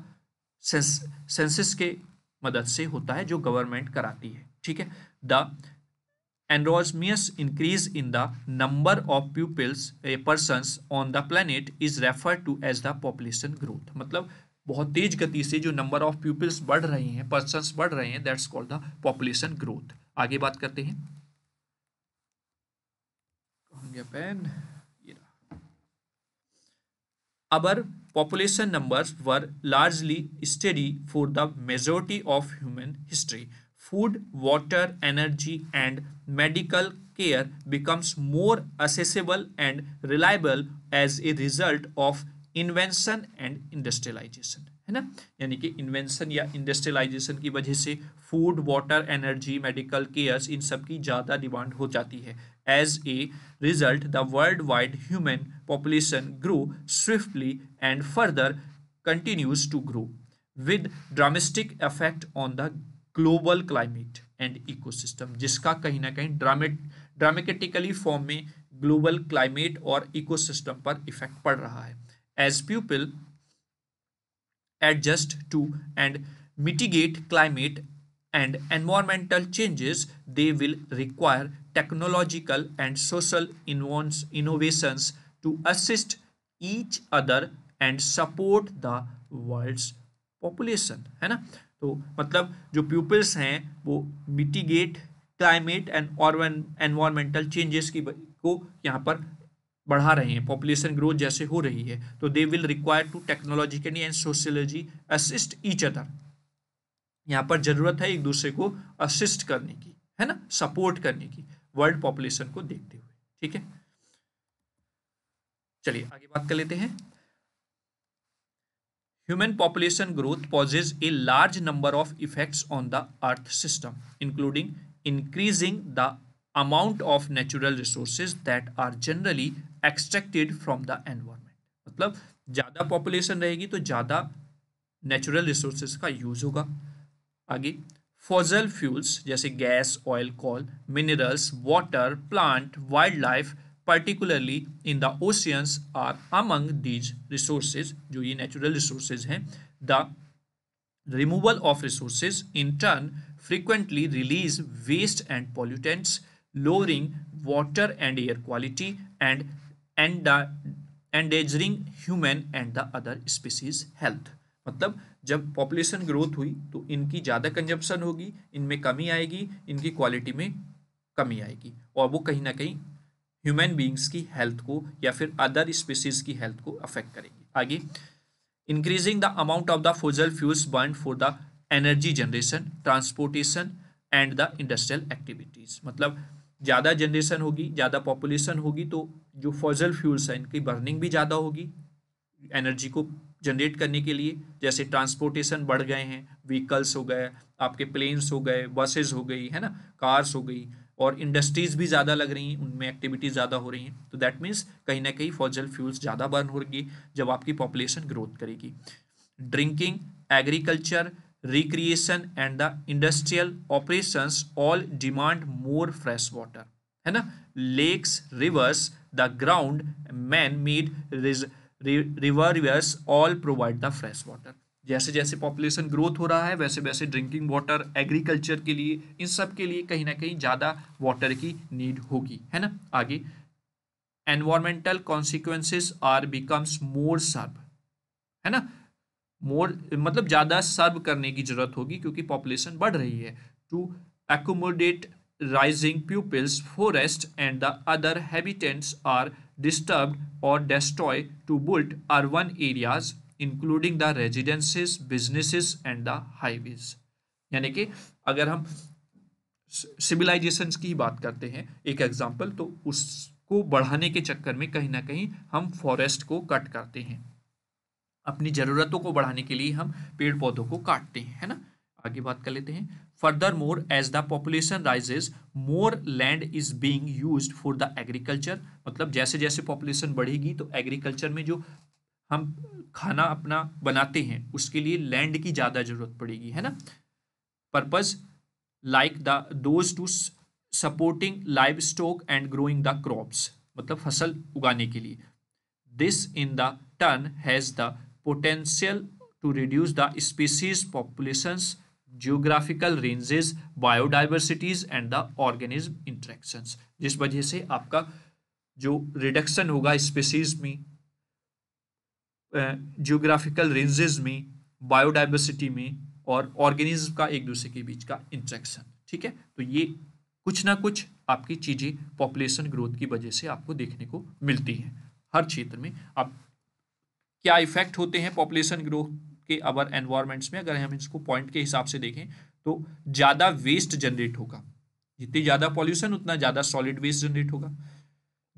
S1: सेंस सेंसिस के मदद से होता है जो गवर्नमेंट कराती है ठीक है the enrosmious increase in the number of pupils persons on the planet is referred to as the population growth मतलब बहुत तेज गति से जो नंबर ऑफ पीपल्स बढ़ रहे हैं पर्सन्स बढ़ रहे हैं that's called the population growth आगे बात करते हैं पेन अबर population numbers were largely steady for the majority of human history food, water, energy and medical care becomes more accessible and reliable as a result of invention and industrialization है ना यानी कि invention या industrialisation की वजह से food water energy medical cares इन सब की ज़्यादा डिमांड हो जाती है as a result the world wide human population grow swiftly and further continues to grow with dramatic effect on the global climate and ecosystem जिसका कहीं ना कहीं ड्रामेटिकली फॉर्म में ग्लोबल क्लाइमेट और इकोसिस्टम पर इफेक्ट पड़ रहा है as people adjust to and mitigate climate and environmental changes they will require technological and social innovations to assist each other and support the world population है ना तो मतलब जो पीपल्स हैं वो मिटिगेट क्लाइमेट एंड और एनवायरमेंटल चेंजेस की को यहाँ पर बढ़ा रहे हैं पॉपुलेशन ग्रोथ जैसे हो रही है तो they will require to technologically and sociology assist each other यहाँ पर जरूरत है एक दूसरे को असिस्ट करने की है ना सपोर्ट करने की वर्ल्ड पॉपुलेशन को देखते हुए ठीक है चलिए आगे बात कर लेते हैं Human population growth poses a large number of effects on the earth system, including increasing the amount of natural resources that are generally extracted from the environment मतलब ज़्यादा पॉपुलेशन रहेगी तो ज़्यादा नेचुरल रिसोर्सेज का यूज़ होगा आगे fossil fuels जैसे gas oil coal minerals water plant wild life particularly in the oceans are among these resources jo ye natural resources hain the removal of resources in turn frequently release waste and pollutants lowering water and air quality and and the endangering human and the other species health matlab जब population growth हुई तो इनकी ज़्यादा consumption होगी इनमें कमी आएगी इनकी क्वालिटी में कमी आएगी और वो कहीं ना कहीं ह्यूमन बींग्स की हेल्थ को या फिर अदर स्पीसीज की हेल्थ को अफेक्ट करेगी आगे increasing the amount of the fossil fuels burn for the energy generation transportation and the industrial activities मतलब ज़्यादा जनरेशन होगी ज़्यादा पॉपुलेशन होगी तो जो फॉजल फ्यूल्स हैं इनकी बर्निंग भी ज़्यादा होगी एनर्जी को जनरेट करने के लिए जैसे ट्रांसपोर्टेशन बढ़ गए हैं व्हीकल्स हो गए आपके प्लेन्स हो गए बसेस हो गई है ना कार्स हो गई और इंडस्ट्रीज़ भी ज़्यादा लग रही हैं उनमें एक्टिविटीज़ ज़्यादा हो रही हैं तो दैट मीन्स कहीं ना कहीं फॉजल फ्यूल्स ज़्यादा बर्न होगी जब आपकी पॉपुलेशन ग्रोथ करेगी drinking agriculture recreation and the industrial operations all demand more fresh water है ना lakes rivers the ground man made rivers all provide the fresh water जैसे जैसे पॉपुलेशन ग्रोथ हो रहा है वैसे वैसे ड्रिंकिंग वाटर एग्रीकल्चर के लिए इन सब के लिए कहीं ना कहीं ज़्यादा वाटर की नीड होगी है ना आगे environmental consequences are becomes more severe है ना मोर मतलब ज़्यादा सर्व करने की ज़रूरत होगी क्योंकि पॉपुलेशन बढ़ रही है to accommodate rising peoples forest and the other habitants are disturb और destroy to built urban areas including the residences businesses and the highways यानी कि अगर हम सिविलाइजेशंस की बात करते हैं एक एग्जांपल तो उसको बढ़ाने के चक्कर में कहीं ना कहीं हम फॉरेस्ट को कट करते हैं अपनी ज़रूरतों को बढ़ाने के लिए हम पेड़ पौधों को काटते हैं है ना आगे बात कर लेते हैं further more as the population rises more land is being use for the agriculture मतलब जैसे जैसे पॉपुलेशन बढ़ेगी तो एग्रीकल्चर में जो हम खाना अपना बनाते हैं उसके लिए लैंड की ज़्यादा ज़रूरत पड़ेगी है ना purpose like the those to supporting livestock and growing the crops मतलब फसल उगाने के लिए this in the turn has the potential to reduce the species populations geographical ranges biodiversities and the organism interactions जिस वजह से आपका जो रिडक्शन होगा स्पीसीज में जियोग्राफिकल रेंजेज में बायोडाइवर्सिटी में और ऑर्गेनिज्म का एक दूसरे के बीच का इंट्रैक्शन ठीक है तो ये कुछ ना कुछ आपकी चीज़ें पॉपुलेशन ग्रोथ की वजह से आपको देखने को मिलती हैं हर क्षेत्र में आप क्या इफेक्ट होते हैं पॉपुलेशन ग्रोथ के अवर एनवायरमेंट्स में अगर हम इसको पॉइंट के हिसाब से देखें तो ज़्यादा वेस्ट जनरेट होगा जितनी ज़्यादा पॉल्यूशन उतना ज़्यादा सॉलिड वेस्ट जनरेट होगा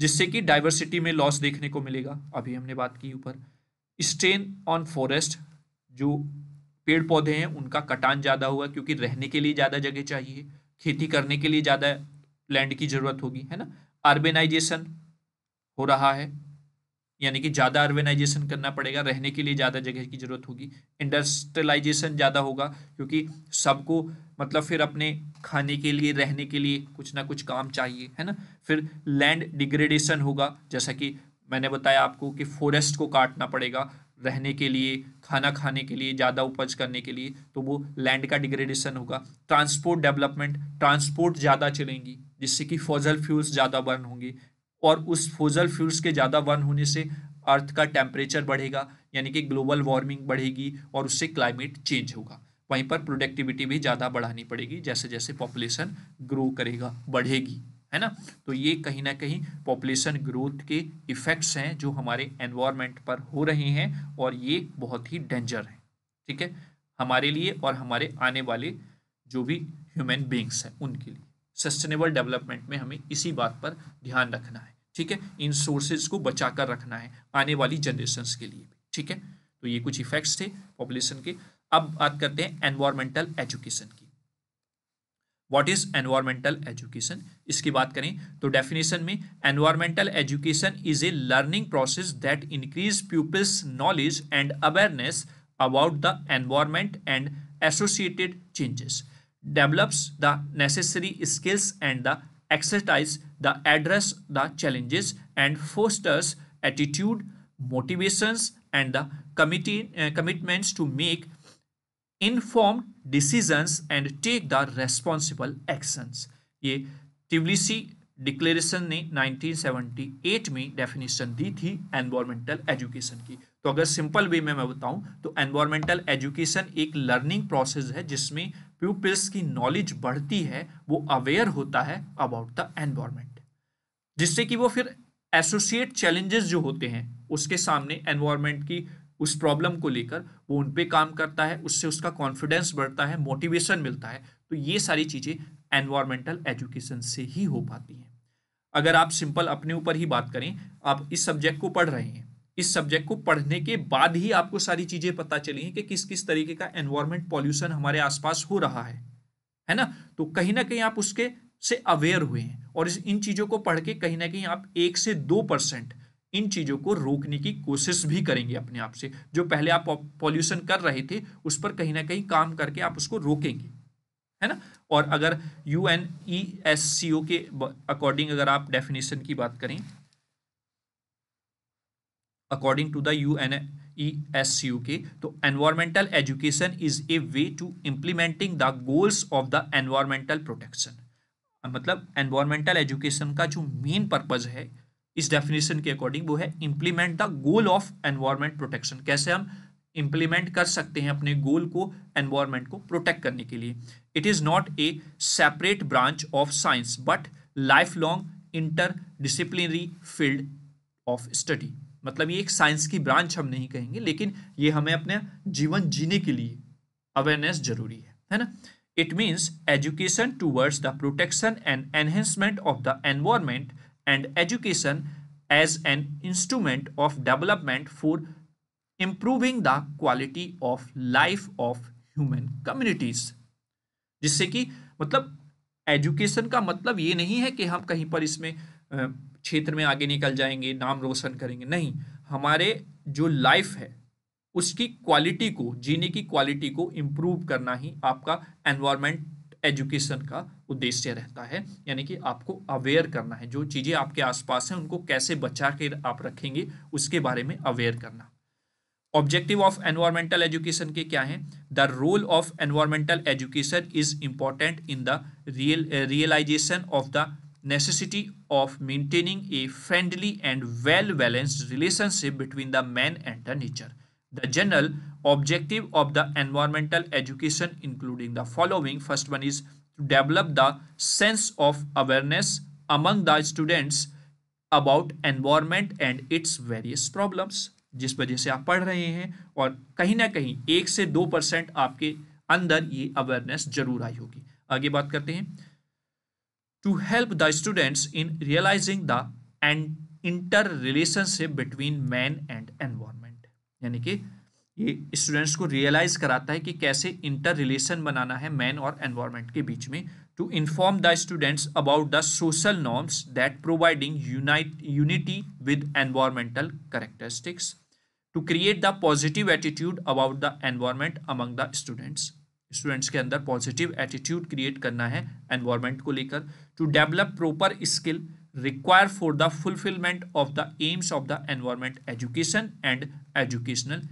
S1: जिससे कि डाइवर्सिटी में लॉस देखने को मिलेगा अभी हमने बात की ऊपर स्ट्रेन ऑन फॉरेस्ट जो पेड़ पौधे हैं उनका कटान ज़्यादा हुआ क्योंकि रहने के लिए ज़्यादा जगह चाहिए खेती करने के लिए ज़्यादा लैंड की ज़रूरत होगी है ना अर्बेनाइजेशन हो रहा है यानी कि ज़्यादा अर्बेनाइजेशन करना पड़ेगा रहने के लिए ज़्यादा जगह की ज़रूरत होगी इंडस्ट्रियलाइजेशन ज़्यादा होगा क्योंकि सबको मतलब फिर अपने खाने के लिए रहने के लिए कुछ ना कुछ काम चाहिए है ना फिर लैंड डिग्रेडेशन होगा जैसा कि मैंने बताया आपको कि फॉरेस्ट को काटना पड़ेगा रहने के लिए खाना खाने के लिए ज़्यादा उपज करने के लिए तो वो लैंड का डिग्रेडेशन होगा ट्रांसपोर्ट डेवलपमेंट ट्रांसपोर्ट ज़्यादा चलेंगी जिससे कि फॉजल फ्यूल्स ज़्यादा बर्न होंगे और उस फोजल फ्यूल्स के ज़्यादा बर्न होने से अर्थ का टेम्परेचर बढ़ेगा यानी कि ग्लोबल वार्मिंग बढ़ेगी और उससे क्लाइमेट चेंज होगा वहीं पर प्रोडक्टिविटी भी ज़्यादा बढ़ानी पड़ेगी जैसे जैसे पॉपुलेशन ग्रो करेगा बढ़ेगी है ना तो ये कहीं ना कहीं पॉपुलेशन ग्रोथ के इफ़ेक्ट्स हैं जो हमारे एनवायरमेंट पर हो रहे हैं और ये बहुत ही डेंजर है ठीक है हमारे लिए और हमारे आने वाले जो भी ह्यूमन बींग्स हैं उनके लिए सस्टेनेबल डेवलपमेंट में हमें इसी बात पर ध्यान रखना है ठीक है इन सोर्सेज को बचा कर रखना है आने वाली जनरेशन के लिए भी ठीक है तो ये कुछ इफेक्ट्स थे पॉपुलेशन के अब बात करते हैं एनवायरमेंटल एजुकेशन की व्हाट इज एनवायरमेंटल एजुकेशन इसकी बात करें तो डेफिनेशन में environmental education is a learning process that increase peoples knowledge and awareness about the environment and associated changes develops the necessary skills and the exercise the address the challenges and fosters attitude motivations and the committee commitments to make inform decisions and take the responsible actions ये Tbilisi declaration ने 1978 में definition दी थी environmental education की तो अगर simple way में मैं बताऊं तो एनवायरमेंटल एजुकेशन एक लर्निंग प्रोसेस है जिसमें प्यूपल्स की नॉलेज बढ़ती है वो अवेयर होता है अबाउट द एनवायरमेंट जिससे कि वो फिर एसोसिएट चैलेंजेस जो होते हैं उसके सामने एनवायरमेंट की उस प्रॉब्लम को लेकर वो उन पर काम करता है उससे उसका कॉन्फिडेंस बढ़ता है मोटिवेशन मिलता है तो ये सारी चीज़ें एनवायरमेंटल एजुकेशन से ही हो पाती हैं अगर आप सिंपल अपने ऊपर ही बात करें आप इस सब्जेक्ट को पढ़ रहे हैं इस सब्जेक्ट को पढ़ने के बाद ही आपको सारी चीज़ें पता चली हैं कि किस किस तरीके का एनवायरमेंट पॉल्यूशन हमारे आसपास हो रहा है है ना तो कहीं ना कहीं आप उसके से अवेयर हुए हैं और इस इन चीज़ों को पढ़ के कहीं ना कहीं आप एक से दो परसेंट इन चीज़ों को रोकने की कोशिश भी करेंगे अपने आप से जो पहले आप पॉल्यूशन कर रहे थे उस पर कहीं ना कहीं काम करके आप उसको रोकेंगे है ना और अगर U N E S C O के अकॉर्डिंग अगर आप डेफिनेशन की बात करें according to the U N E S C O के तो environmental education is a way to implementing the goals of the environmental protection मतलब एनवायरमेंटल एजुकेशन का जो मेन पर्पज़ है इस डेफिनेशन के अकॉर्डिंग वो है implement the goal of environment protection कैसे हम इम्प्लीमेंट कर सकते हैं अपने गोल को एनवायरमेंट को प्रोटेक्ट करने के लिए it is not a separate branch of science but life long interdisciplinary field of study मतलब ये एक साइंस की ब्रांच हम नहीं कहेंगे लेकिन ये हमें अपने जीवन जीने के लिए अवेयरनेस जरूरी है है ना it means education towards the protection and enhancement of the environment and education as an instrument of development for improving the quality of life of human communities जिससे कि मतलब एजुकेशन का मतलब ये नहीं है कि हम कहीं पर इसमें क्षेत्र में आगे निकल जाएंगे नाम रोशन करेंगे नहीं हमारे जो लाइफ है उसकी क्वालिटी को जीने की क्वालिटी को इम्प्रूव करना ही आपका एनवायरमेंट एजुकेशन का उद्देश्य रहता है यानी कि आपको अवेयर करना है जो चीज़ें आपके आसपास हैं उनको कैसे बचा के आप रखेंगे उसके बारे में अवेयर करना ऑब्जेक्टिव ऑफ एनवायरमेंटल एजुकेशन के क्या हैं the role of environmental education is important in the real realisation of the necessity of maintaining a friendly and well balanced relationship between the man and the nature the general objective of the environmental education including the following first one is to develop the sense of awareness among the students about environment and its various problems जिस वजह से आप पढ़ रहे हैं और कहीं ना कहीं एक से दो परसेंट आपके अंदर ये अवेयरनेस जरूर आई होगी आगे बात करते हैं to help the students in realising the and interrelationship between man and environment यानी कि ये स्टूडेंट्स को रियलाइज़ कराता है कि कैसे इंटर रिलेशन बनाना है मैन और एनवायरमेंट के बीच में to inform the students about the social norms that providing unite unity with environmental characteristics to create the positive attitude about the environment among the students students के अंदर positive attitude create करना है environment को लेकर to develop proper skill require for the fulfilment of the aims of the environment education and educational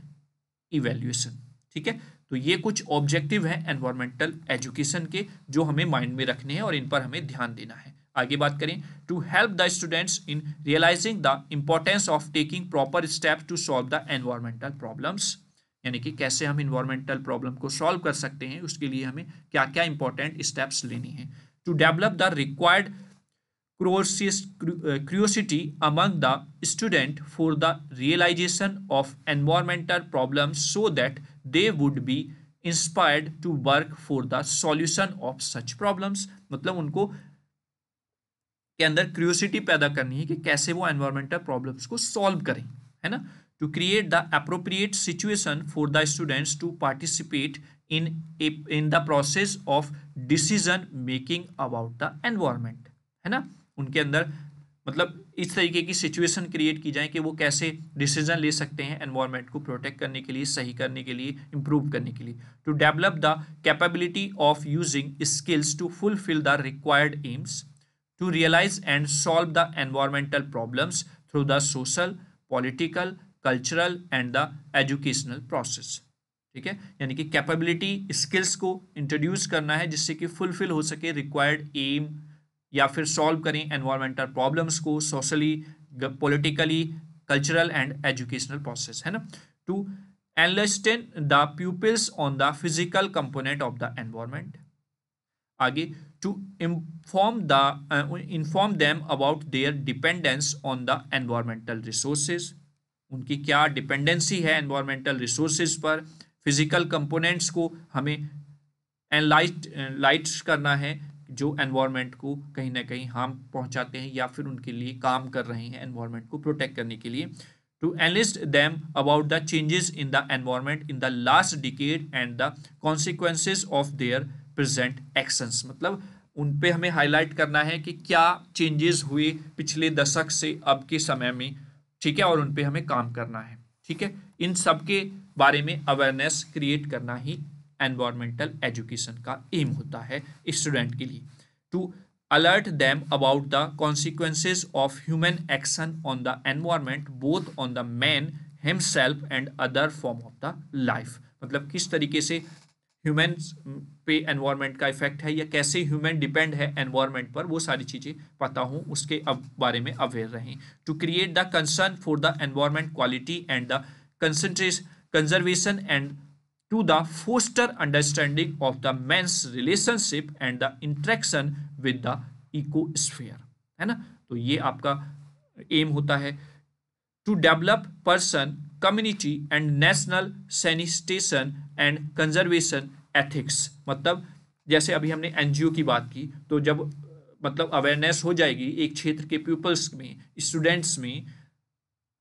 S1: evaluation ठीक है तो ये कुछ ऑब्जेक्टिव हैं एनवायरमेंटल एजुकेशन के जो हमें माइंड में रखने हैं और इन पर हमें ध्यान देना है आगे बात करें to help the students in realising the importance of taking proper step to solve the environmental problems यानी कि कैसे हम इन्वायरमेंटल प्रॉब्लम को सॉल्व कर सकते हैं उसके लिए हमें क्या क्या इंपॉर्टेंट स्टेप्स लेने हैं to develop the required curiosity among the student for the realization of environmental problems so that they would be inspired to work for the solution of such problems मतलब उनको के अंदर क्यूरियोसिटी पैदा करनी है कि कैसे वो एनवायरमेंटल प्रॉब्लम्स को सॉल्व करें है ना to create the appropriate situation for the students to participate in in the process of decision making about the environment है ना उनके अंदर मतलब इस तरीके की सिचुएशन क्रिएट की जाए कि वो कैसे डिसीजन ले सकते हैं एनवायरनमेंट को प्रोटेक्ट करने के लिए सही करने के लिए इम्प्रूव करने के लिए to develop the capability of using skills to fulfil the required aims to realise and solve the environmental problems through the social political cultural and the educational process ठीक है यानी कि कैपेबिलिटी स्किल्स को introduce करना है जिससे कि fulfil हो सके रिक्वायर्ड एम या फिर सॉल्व करें एनवायरमेंटल प्रॉब्लम्स को socially politically cultural and educational process है ना to enlighten the peoples on the physical component of the environment आगे to inform the inform them about their dependence on the environmental resources उनकी क्या dependency है environmental resources पर physical components को हमें एनलाइट light करना है जो एनवायरनमेंट को कहीं ना कहीं हार्म पहुंचाते हैं या फिर उनके लिए काम कर रहे हैं एनवायरनमेंट को प्रोटेक्ट करने के लिए to enlist them about the changes in the environment in the last decade and the consequences of their present actions मतलब उन पे हमें हाईलाइट करना है कि क्या चेंजेस हुए पिछले दशक से अब के समय में ठीक है और उन पे हमें काम करना है ठीक है इन सब के बारे में अवेयरनेस क्रिएट करना ही एनवायरमेंटल एजुकेशन का एम होता है स्टूडेंट के लिए to alert them about the consequences of human action on the environment both on the man himself and other form of the life मतलब किस तरीके से ह्यूमन पे एनवायरमेंट का इफेक्ट है या कैसे ह्यूमन डिपेंड है एनवायरमेंट पर वो सारी चीज़ें पता हूँ उसके अब बारे में अवेयर रहें to create the concern for the environment quality and the concentrates conservation and to the foster understanding of the man's relationship and the interaction with the ecosphere है ना तो ये आपका एम होता है to develop person community and national sanitation and conservation ethics मतलब जैसे अभी हमने एनजीओ की बात की तो जब मतलब अवेयरनेस हो जाएगी एक क्षेत्र के पीपल्स में स्टूडेंट्स में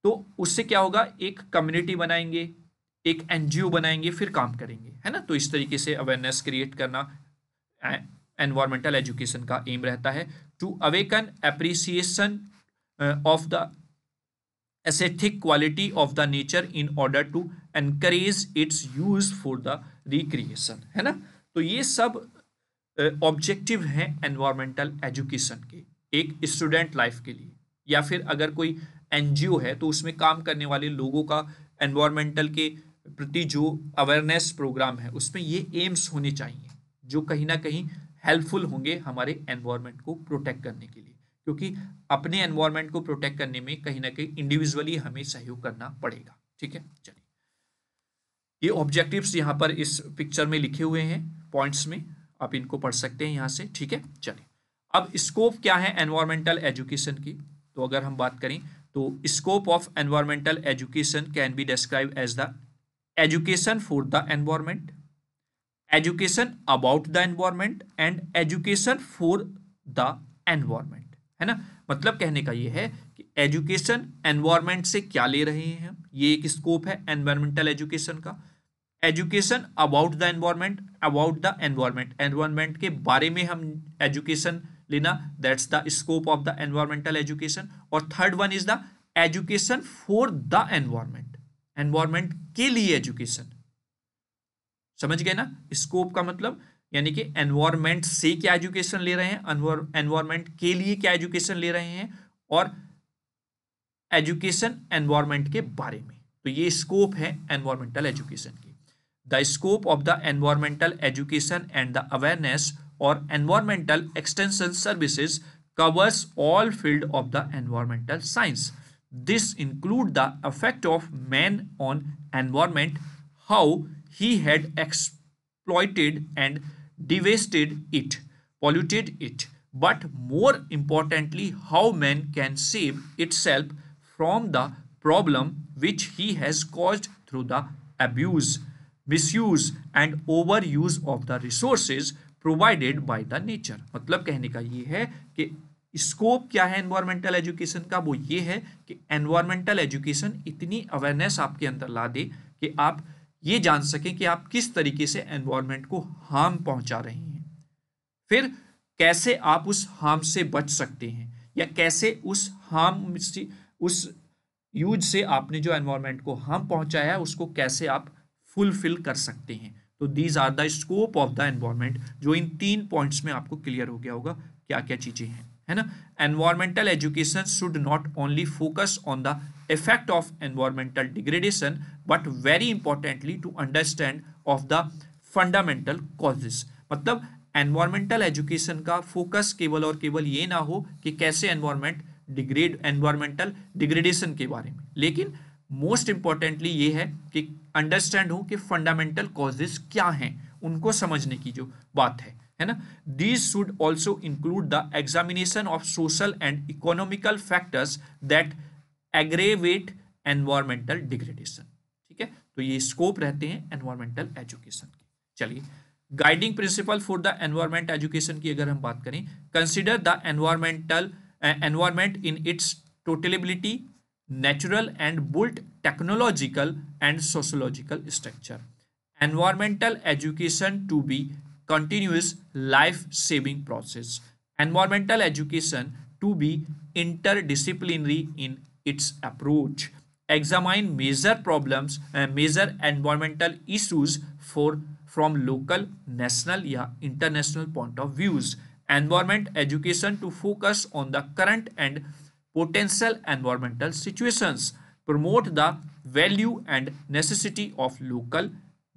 S1: तो उससे क्या होगा एक कम्युनिटी बनाएंगे एक एनजीओ बनाएंगे फिर काम करेंगे है ना तो इस तरीके से अवेयरनेस क्रिएट करना एनवायरमेंटल एजुकेशन का एम रहता है to awaken appreciation of the aesthetic quality of the nature in order to encourage its use for the recreation है ना तो ये सब ऑब्जेक्टिव हैं एनवायरमेंटल एजुकेशन के एक स्टूडेंट लाइफ के लिए या फिर अगर कोई एनजीओ है तो उसमें काम करने वाले लोगों का एनवायरमेंटल के प्रति जो अवेयरनेस प्रोग्राम है उसमें ये एम्स होने चाहिए जो कहीं ना कहीं हेल्पफुल होंगे हमारे एनवायरनमेंट को प्रोटेक्ट करने के लिए क्योंकि अपने एनवायरनमेंट को प्रोटेक्ट करने में कहीं ना कहीं इंडिविजुअली हमें सहयोग करना पड़ेगा ठीक है चलिए ये ऑब्जेक्टिव्स यहाँ पर इस पिक्चर में लिखे हुए हैं पॉइंट्स में आप इनको पढ़ सकते हैं यहाँ से ठीक है चलिए अब स्कोप क्या है एनवायरमेंटल एजुकेशन की तो अगर हम बात करें तो scope of environmental education can be describe as the education for the environment education about the environment and education for the environment है ना मतलब कहने का ये है कि एजुकेशन एनवायरमेंट से क्या ले रहे हैं हम ये एक स्कोप है एनवायरमेंटल एजुकेशन का education about the environment about the environment environment के बारे में हम एजुकेशन लेना that's the scope of the environmental education और third one is the education for the environment environment के लिए एजुकेशन समझ गए ना स्कोप का मतलब यानी कि एनवायरमेंट से क्या एजुकेशन ले रहे हैं एनवायरमेंट के लिए क्या एजुकेशन ले रहे हैं और एजुकेशन एनवायरमेंट के बारे में तो ये स्कोप है एनवायरमेंटल एजुकेशन की the scope of the environmental education and the awareness और environmental extension services covers all field of the environmental science This include the effect of man on environment, how he had exploited and devastated it, polluted it, but more importantly, how man can save itself from the problem which he has caused through the abuse, misuse and overuse of the resources provided by the nature. मतलब कहने का ये है कि scope क्या है environmental education का वो ये है कि एनवायरमेंटल एजुकेशन इतनी अवेयरनेस आपके अंदर ला दे कि आप ये जान सकें कि आप किस तरीके से एनवायरमेंट को हार्म पहुंचा रहे हैं फिर कैसे आप उस हार्म से बच सकते हैं या कैसे उस हार्म उस यूज से आपने जो एनवायरमेंट को हार्म पहुंचाया है उसको कैसे आप फुलफिल कर सकते हैं तो these are the scope of the environment जो इन तीन पॉइंट्स में आपको क्लियर हो गया होगा क्या क्या चीज़ें हैं है ना environmental education should not only focus on the effect of environmental degradation but very importantly to understand of the fundamental causes मतलब एनवायरमेंटल एजुकेशन का फोकस केवल और केवल ये ना हो कि कैसे एनवायरमेंट डिग्रेड एनवायरमेंटल डिग्रेडेशन के बारे में लेकिन मोस्ट इम्पॉर्टेंटली ये है कि अंडरस्टैंड हो कि फंडामेंटल कॉजेज क्या हैं उनको समझने की जो बात है है ना this should also include the examination of social and economical factors that aggravate environmental degradation ठीक है तो ये स्कोप रहते हैं एनवायरमेंटल एजुकेशन के चलिए guiding principle for the environment education की अगर हम बात करें consider the environmental environment in its totality natural and built technological and sociological structure environmental education to be continuous life saving process. Environmental education to be interdisciplinary in its approach. Examine major problems and uh, major environmental issues for from local, national or international point of views. Environment education to focus on the current and potential environmental situations. Promote the value and necessity of local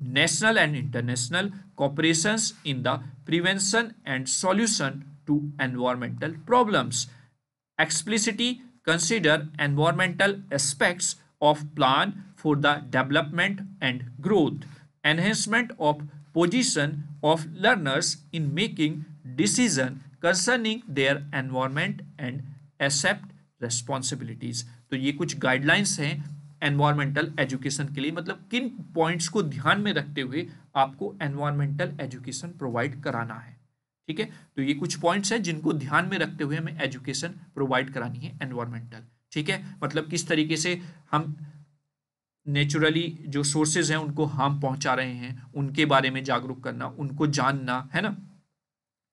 S1: national and international cooperations in the prevention and solution to environmental problems. Explicitly consider environmental aspects of plan for the development and growth, enhancement of position of learners in making decision concerning their environment and accept responsibilities. तो ये कुछ guidelines हैं environmental education के लिए मतलब किन points को ध्यान में रखते हुए आपको एनवायरमेंटल एजुकेशन प्रोवाइड कराना है ठीक है तो ये कुछ पॉइंट्स हैं जिनको ध्यान में रखते हुए हमें एजुकेशन प्रोवाइड करानी है एनवायरमेंटल ठीक है मतलब किस तरीके से हम नेचुरली जो सोर्सेज हैं उनको हार्म पहुंचा रहे हैं उनके बारे में जागरूक करना उनको जानना है ना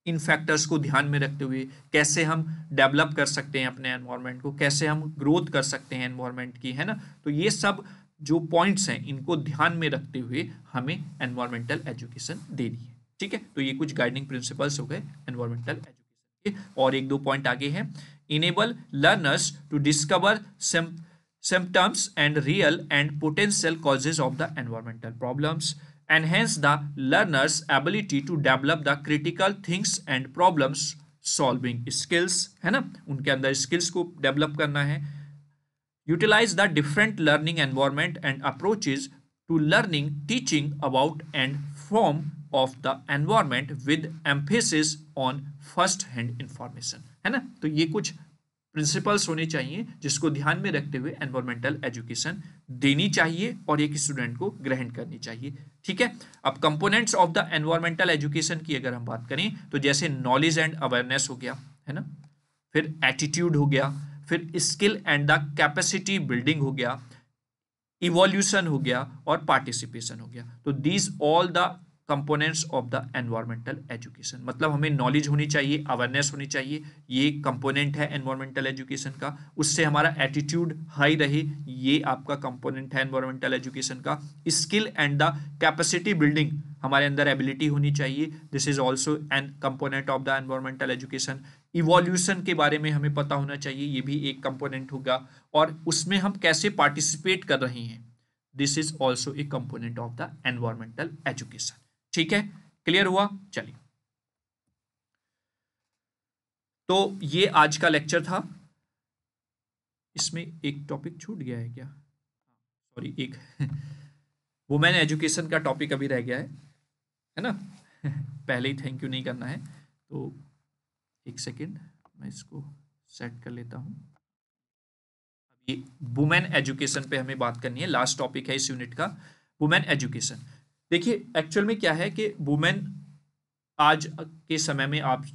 S1: इन फैक्टर्स को ध्यान में रखते हुए कैसे हम डेवलप कर सकते हैं अपने एनवायरनमेंट को कैसे हम ग्रोथ कर सकते हैं एनवायरनमेंट की है ना तो ये सब जो पॉइंट्स हैं इनको ध्यान में रखते हुए हमें एनवायरमेंटल एजुकेशन देनी है ठीक है तो ये कुछ गाइडिंग प्रिंसिपल्स हो गए एनवायरमेंटल एजुकेशन के और एक दो पॉइंट आगे हैं enable learners to discover symptoms and real and potential causes of the environmental problems enhance the learners ability to develop the critical things and problems solving skills है ना उनके अंदर स्किल्स को डेवलप करना है utilise the different learning environment and approaches to learning teaching about and form of the environment with emphasis on first hand information है ना तो ये कुछ प्रिंसिपल्स होने चाहिए जिसको ध्यान में रखते हुए एनवायरमेंटल एजुकेशन देनी चाहिए और एक स्टूडेंट को ग्रहण करनी चाहिए ठीक है अब components of the environmental education की अगर हम बात करें तो जैसे नॉलेज एंड अवेयरनेस हो गया है ना फिर एटीट्यूड हो गया फिर skill and the capacity building हो गया इवोल्यूशन हो गया और पार्टिसिपेशन हो गया तो these all the components of the environmental education मतलब हमें नॉलेज होनी चाहिए अवेयरनेस होनी चाहिए ये कंपोनेंट है एनवायरमेंटल एजुकेशन का उससे हमारा एटीट्यूड हाई रहे ये आपका कंपोनेंट है एनवायरमेंटल एजुकेशन का skill and the capacity building हमारे अंदर एबिलिटी होनी चाहिए this is also an component of the environmental education evolution के बारे में हमें पता होना चाहिए ये भी एक कंपोनेंट होगा और उसमें हम कैसे पार्टिसिपेट कर रहे हैं this is also a component of the environmental education ठीक है क्लियर हुआ चलिए तो ये आज का लेक्चर था इसमें एक टॉपिक छूट गया है क्या सॉरी एक वुमेन एजुकेशन का टॉपिक अभी रह गया है है ना पहले ही थैंक यू नहीं करना है तो एक सेकेंड मैं इसको सेट कर लेता हूँ वुमेन एजुकेशन पे हमें बात करनी है लास्ट टॉपिक है इस यूनिट का वुमेन एजुकेशन देखिए एक्चुअल में क्या है कि वुमेन आज के समय में आप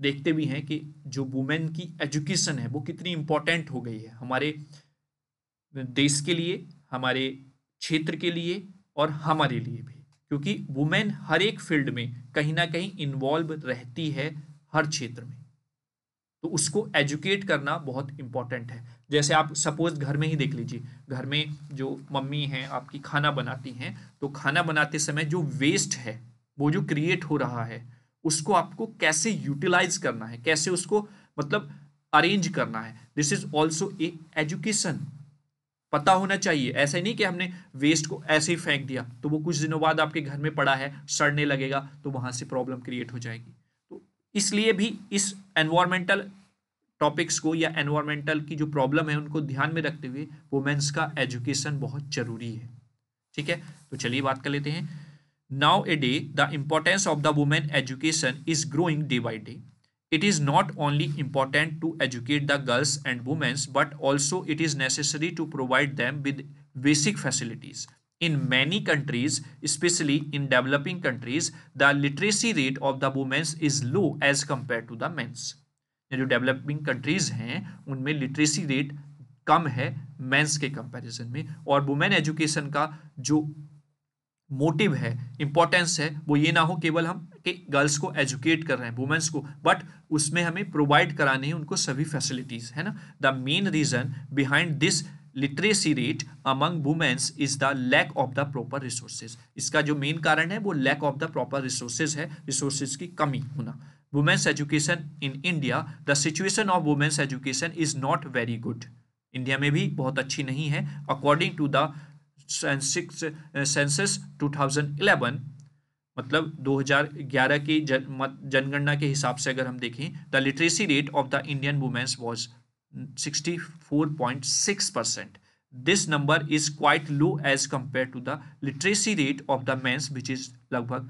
S1: देखते भी हैं कि जो वुमेन की एजुकेशन है वो कितनी इम्पोर्टेंट हो गई है हमारे देश के लिए हमारे क्षेत्र के लिए और हमारे लिए भी क्योंकि वुमेन हर एक फील्ड में कहीं ना कहीं इन्वॉल्व रहती है हर क्षेत्र में तो उसको एजुकेट करना बहुत इंपॉर्टेंट है जैसे आप सपोज घर में ही देख लीजिए घर में जो मम्मी हैं आपकी खाना बनाती हैं तो खाना बनाते समय जो वेस्ट है वो जो क्रिएट हो रहा है उसको आपको कैसे यूटिलाइज करना है कैसे उसको मतलब अरेंज करना है this is also a education पता होना चाहिए ऐसा नहीं कि हमने वेस्ट को ऐसे ही फेंक दिया तो वो कुछ दिनों बाद आपके घर में पड़ा है सड़ने लगेगा तो वहाँ से प्रॉब्लम क्रिएट हो जाएगी इसलिए भी इस एनवायरमेंटल टॉपिक्स को या एनवायरमेंटल की जो प्रॉब्लम है उनको ध्यान में रखते हुए वुमेन्स का एजुकेशन बहुत जरूरी है ठीक है तो चलिए बात कर लेते हैं now a day the importance of the women education is growing day by day it is not only important to educate the girls and womens but also it is necessary to provide them with basic facilities in many countries specially in developing countries the literacy rate of the women's is low as compared to the men's जो developing countries हैं उनमें literacy rate कम है mains के comparison में और women education का जो motive है इम्पोर्टेंस है वो ये ना हो केवल हम कि गर्ल्स को एजुकेट कर रहे हैं वुमेन्स को बट उसमें हमें प्रोवाइड कराने हैं उनको सभी फैसिलिटीज़ है ना the main reason behind this literacy rate among womens is the lack of the proper resources इसका जो मेन कारण है वो lack of the proper resources है रिसोर्सेज की कमी होना womens education in India the situation of womens education is not very good India में भी बहुत अच्छी नहीं है according to the census two thousand eleven मतलब 2011 की जनगणना के हिसाब से अगर हम देखें the literacy rate of the Indian womens was 64.6 percent. This number is quite low as compared to the literacy rate of the men's, which is लगभग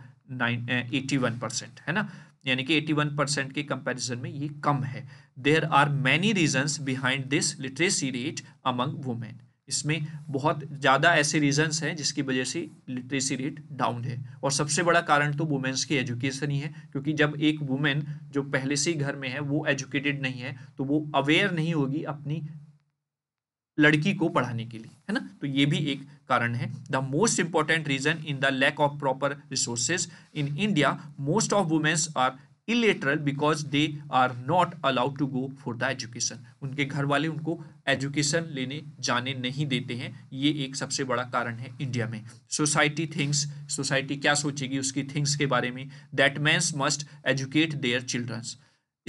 S1: 81 percent है ना यानी कि 81 परसेंट के कंपैरिजन में ये कम है there are many reasons behind this literacy rate among women इसमें बहुत ज़्यादा ऐसे रीजंस हैं जिसकी वजह से लिटरेसी रेट डाउन है और सबसे बड़ा कारण तो वुमेंस की एजुकेशन ही है क्योंकि जब एक वुमेन जो पहले से ही घर में है वो एजुकेटेड नहीं है तो वो अवेयर नहीं होगी अपनी लड़की को पढ़ाने के लिए है ना तो ये भी एक कारण है the most important reason in the lack of proper resources in India most of womens are illiterate because they are not allowed to go for the education उनके घर वाले उनको एजुकेशन लेने जाने नहीं देते हैं ये एक सबसे बड़ा कारण है इंडिया में सोसाइटी थिंग्स सोसाइटी क्या सोचेगी उसकी थिंग्स के बारे में that mans must educate their childrens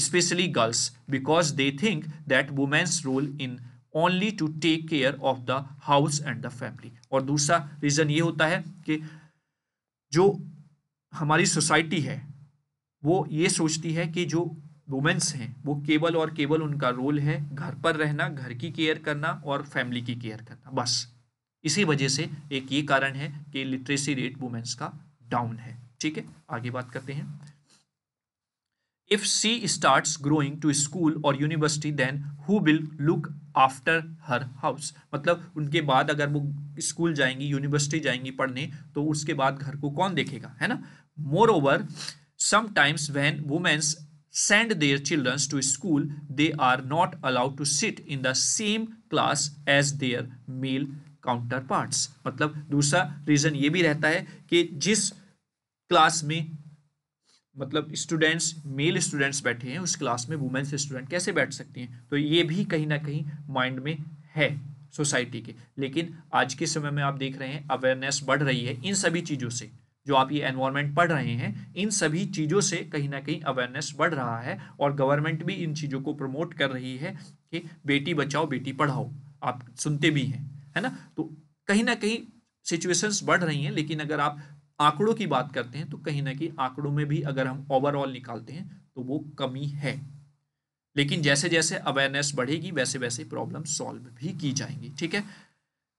S1: specially girls because they think that womens role in only to take care of the house and the family और दूसरा रीज़न ये होता है कि जो हमारी सोसाइटी है वो ये सोचती है कि जो वुमेंस हैं वो केवल और केवल उनका रोल है घर पर रहना घर की केयर करना और फैमिली की केयर करना बस इसी वजह से एक ये कारण है कि लिटरेसी रेट वुमेंस का डाउन है ठीक है आगे बात करते हैं if she start growing to school और university then who will look after her house मतलब उनके बाद अगर वो स्कूल जाएंगी यूनिवर्सिटी जाएंगी पढ़ने तो उसके बाद घर को कौन देखेगा है ना moreover Sometimes when women send their children to school, they are not allowed to sit in the same class as their male counterparts. मतलब दूसरा रीज़न ये भी रहता है कि जिस क्लास में मतलब स्टूडेंट्स मेल स्टूडेंट्स बैठे हैं उस क्लास में वुमेन्स स्टूडेंट कैसे बैठ सकती हैं तो ये भी कहीं ना कहीं माइंड में है सोसाइटी के लेकिन आज के समय में आप देख रहे हैं अवेयरनेस बढ़ रही है इन सभी चीज़ों से जो आप ये एनवायरमेंट पढ़ रहे हैं इन सभी चीज़ों से कहीं ना कहीं अवेयरनेस बढ़ रहा है और गवर्नमेंट भी इन चीज़ों को प्रमोट कर रही है कि बेटी बचाओ बेटी पढ़ाओ आप सुनते भी हैं है ना तो कहीं ना कहीं सिचुएशंस बढ़ रही हैं लेकिन अगर आप आंकड़ों की बात करते हैं तो कहीं ना कहीं आंकड़ों में भी अगर हम ओवरऑल निकालते हैं तो वो कमी है लेकिन जैसे जैसे अवेयरनेस बढ़ेगी वैसे वैसे प्रॉब्लम सॉल्व भी की जाएंगी ठीक है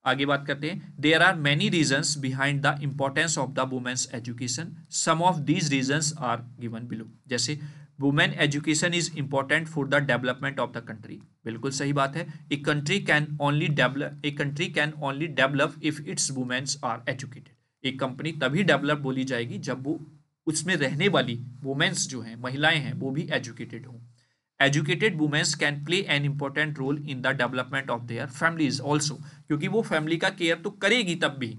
S1: आगे बात करते हैं there are many reasons behind the importance of the womens education some of these reason are given below जैसे women education is important for the development of the country बिल्कुल सही बात है a country can only develop a country can only develop if its womens are educated एक company तभी develop बोली जाएगी जब वो उसमें रहने वाली वुमेन्स जो हैं महिलाएं हैं वो भी एजुकेटेड हों educated womens can play an important role in the development of their families also क्योंकि वो फैमिली का केयर तो करेगी तब भी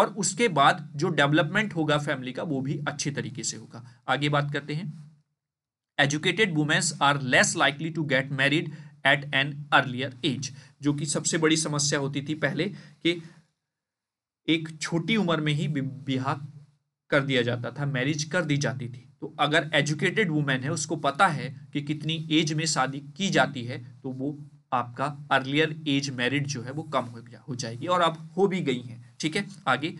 S1: और उसके बाद जो डेवलपमेंट होगा फैमिली का वो भी अच्छे तरीके से होगा आगे बात करते हैं educated womens are less likely to get married at an earlier age जो कि सबसे बड़ी समस्या होती थी पहले कि एक छोटी उम्र में ही विवाह कर दिया जाता था मैरिज कर दी जाती थी तो अगर एजुकेटेड वुमेन है उसको पता है कि कितनी एज में शादी की जाती है तो वो आपका अर्लियर एज मैरिड जो है वो कम हो हो जाएगी और अब हो भी गई हैं ठीक है आगे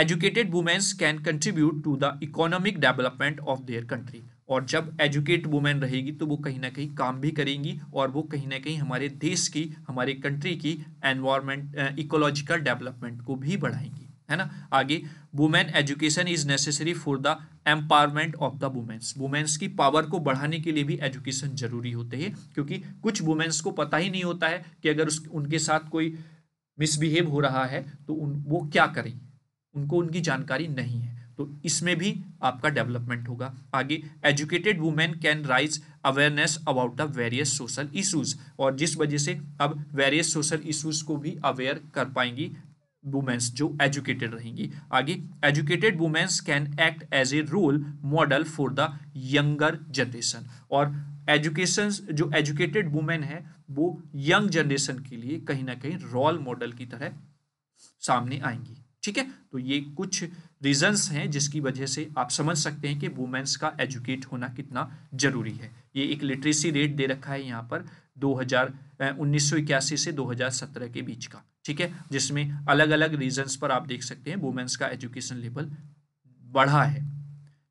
S1: educated womens can contribute to the economic development of their country और जब एजुकेट वुमेन रहेगी तो वो कहीं ना कहीं काम भी करेंगी और वो कहीं ना कहीं हमारे देश की हमारे कंट्री की एनवायरमेंट इकोलॉजिकल डेवलपमेंट को भी बढ़ाएंगी है ना आगे women education is necessary for the empowerment of the womens womens की पावर को बढ़ाने के लिए भी एजुकेशन जरूरी होते हैं क्योंकि कुछ वुमेन्स को पता ही नहीं होता है कि अगर उस उनके साथ कोई मिसबिहेव हो रहा है तो उन वो क्या करें उनको उनकी जानकारी नहीं है तो इसमें भी आपका डेवलपमेंट होगा आगे educated women can raise awareness about the various social issues और जिस वजह से अब वेरियस सोशल इशूज़ को भी अवेयर कर पाएंगी वुमेन्स जो एजुकेटेड रहेंगी आगे educated womens can act as a role model for the younger generation और एजुकेशन जो एजुकेटेड वुमेन है वो यंग जनरेशन के लिए कहीं ना कहीं रोल मॉडल की तरह सामने आएंगी ठीक है तो ये कुछ रीजंस हैं जिसकी वजह से आप समझ सकते हैं कि वुमेन्स का एजुकेट होना कितना ज़रूरी है ये एक लिटरेसी रेट दे रखा है यहाँ पर दो हज़ार उन्नीस से 2017 के बीच का ठीक है जिसमें अलग अलग रीजन पर आप देख सकते हैं वुमेंस का एजुकेशन लेवल बढ़ा है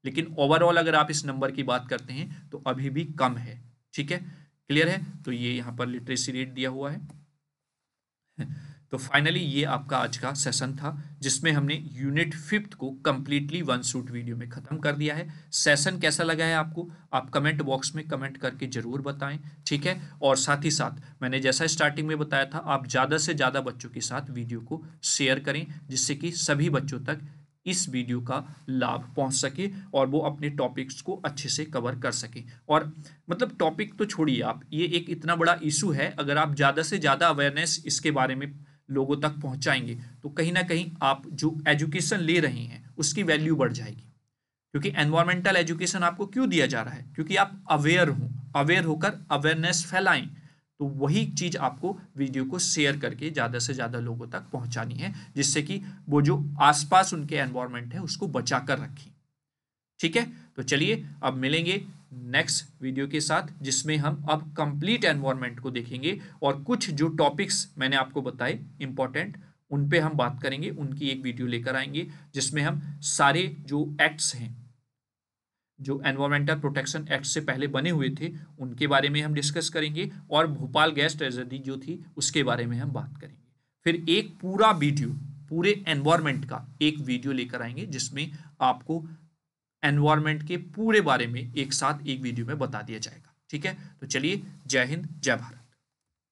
S1: लेकिन ओवरऑल अगर आप इस नंबर की बात करते हैं तो अभी भी कम है ठीक है क्लियर है तो ये यहाँ पर लिटरेसी रेट दिया हुआ है तो फाइनली ये आपका आज का सेशन था जिसमें हमने यूनिट फिफ्थ को कम्प्लीटली वन सूट वीडियो में ख़त्म कर दिया है सेशन कैसा लगा है आपको आप कमेंट बॉक्स में कमेंट करके ज़रूर बताएं ठीक है और साथ ही साथ मैंने जैसा स्टार्टिंग में बताया था आप ज़्यादा से ज़्यादा बच्चों के साथ वीडियो को शेयर करें जिससे कि सभी बच्चों तक इस वीडियो का लाभ पहुंच सके और वो अपने टॉपिक्स को अच्छे से कवर कर सके और मतलब टॉपिक तो छोड़िए आप ये एक इतना बड़ा इशू है अगर आप ज़्यादा से ज़्यादा अवेयरनेस इसके बारे में लोगों तक पहुंचाएंगे तो कहीं ना कहीं आप जो एजुकेशन ले रहे हैं उसकी वैल्यू बढ़ जाएगी क्योंकि एनवायरमेंटल एजुकेशन आपको क्यों दिया जा रहा है क्योंकि आप अवेयर हों अवेयर होकर अवेयरनेस फैलाएं तो वही चीज़ आपको वीडियो को शेयर करके ज़्यादा से ज़्यादा लोगों तक पहुंचानी है जिससे कि वो जो आसपास उनके एनवायरमेंट है उसको बचा कर रखें ठीक है तो चलिए अब मिलेंगे नेक्स्ट वीडियो के साथ जिसमें हम अब कंप्लीट एनवायरमेंट को देखेंगे और कुछ जो टॉपिक्स मैंने आपको बताए इंपॉर्टेंट उन पे हम बात करेंगे उनकी एक वीडियो लेकर आएंगे जिसमें हम सारे जो एक्ट्स हैं जो एनवायरमेंटल प्रोटेक्शन एक्ट से पहले बने हुए थे उनके बारे में हम डिस्कस करेंगे और भोपाल गैस ट्रेजडी जो थी उसके बारे में हम बात करेंगे फिर एक पूरा वीडियो पूरे एनवायरमेंट का एक वीडियो लेकर आएंगे जिसमें आपको एनवायरमेंट के पूरे बारे में एक साथ एक वीडियो में बता दिया जाएगा ठीक है तो चलिए जय हिंद जय भारत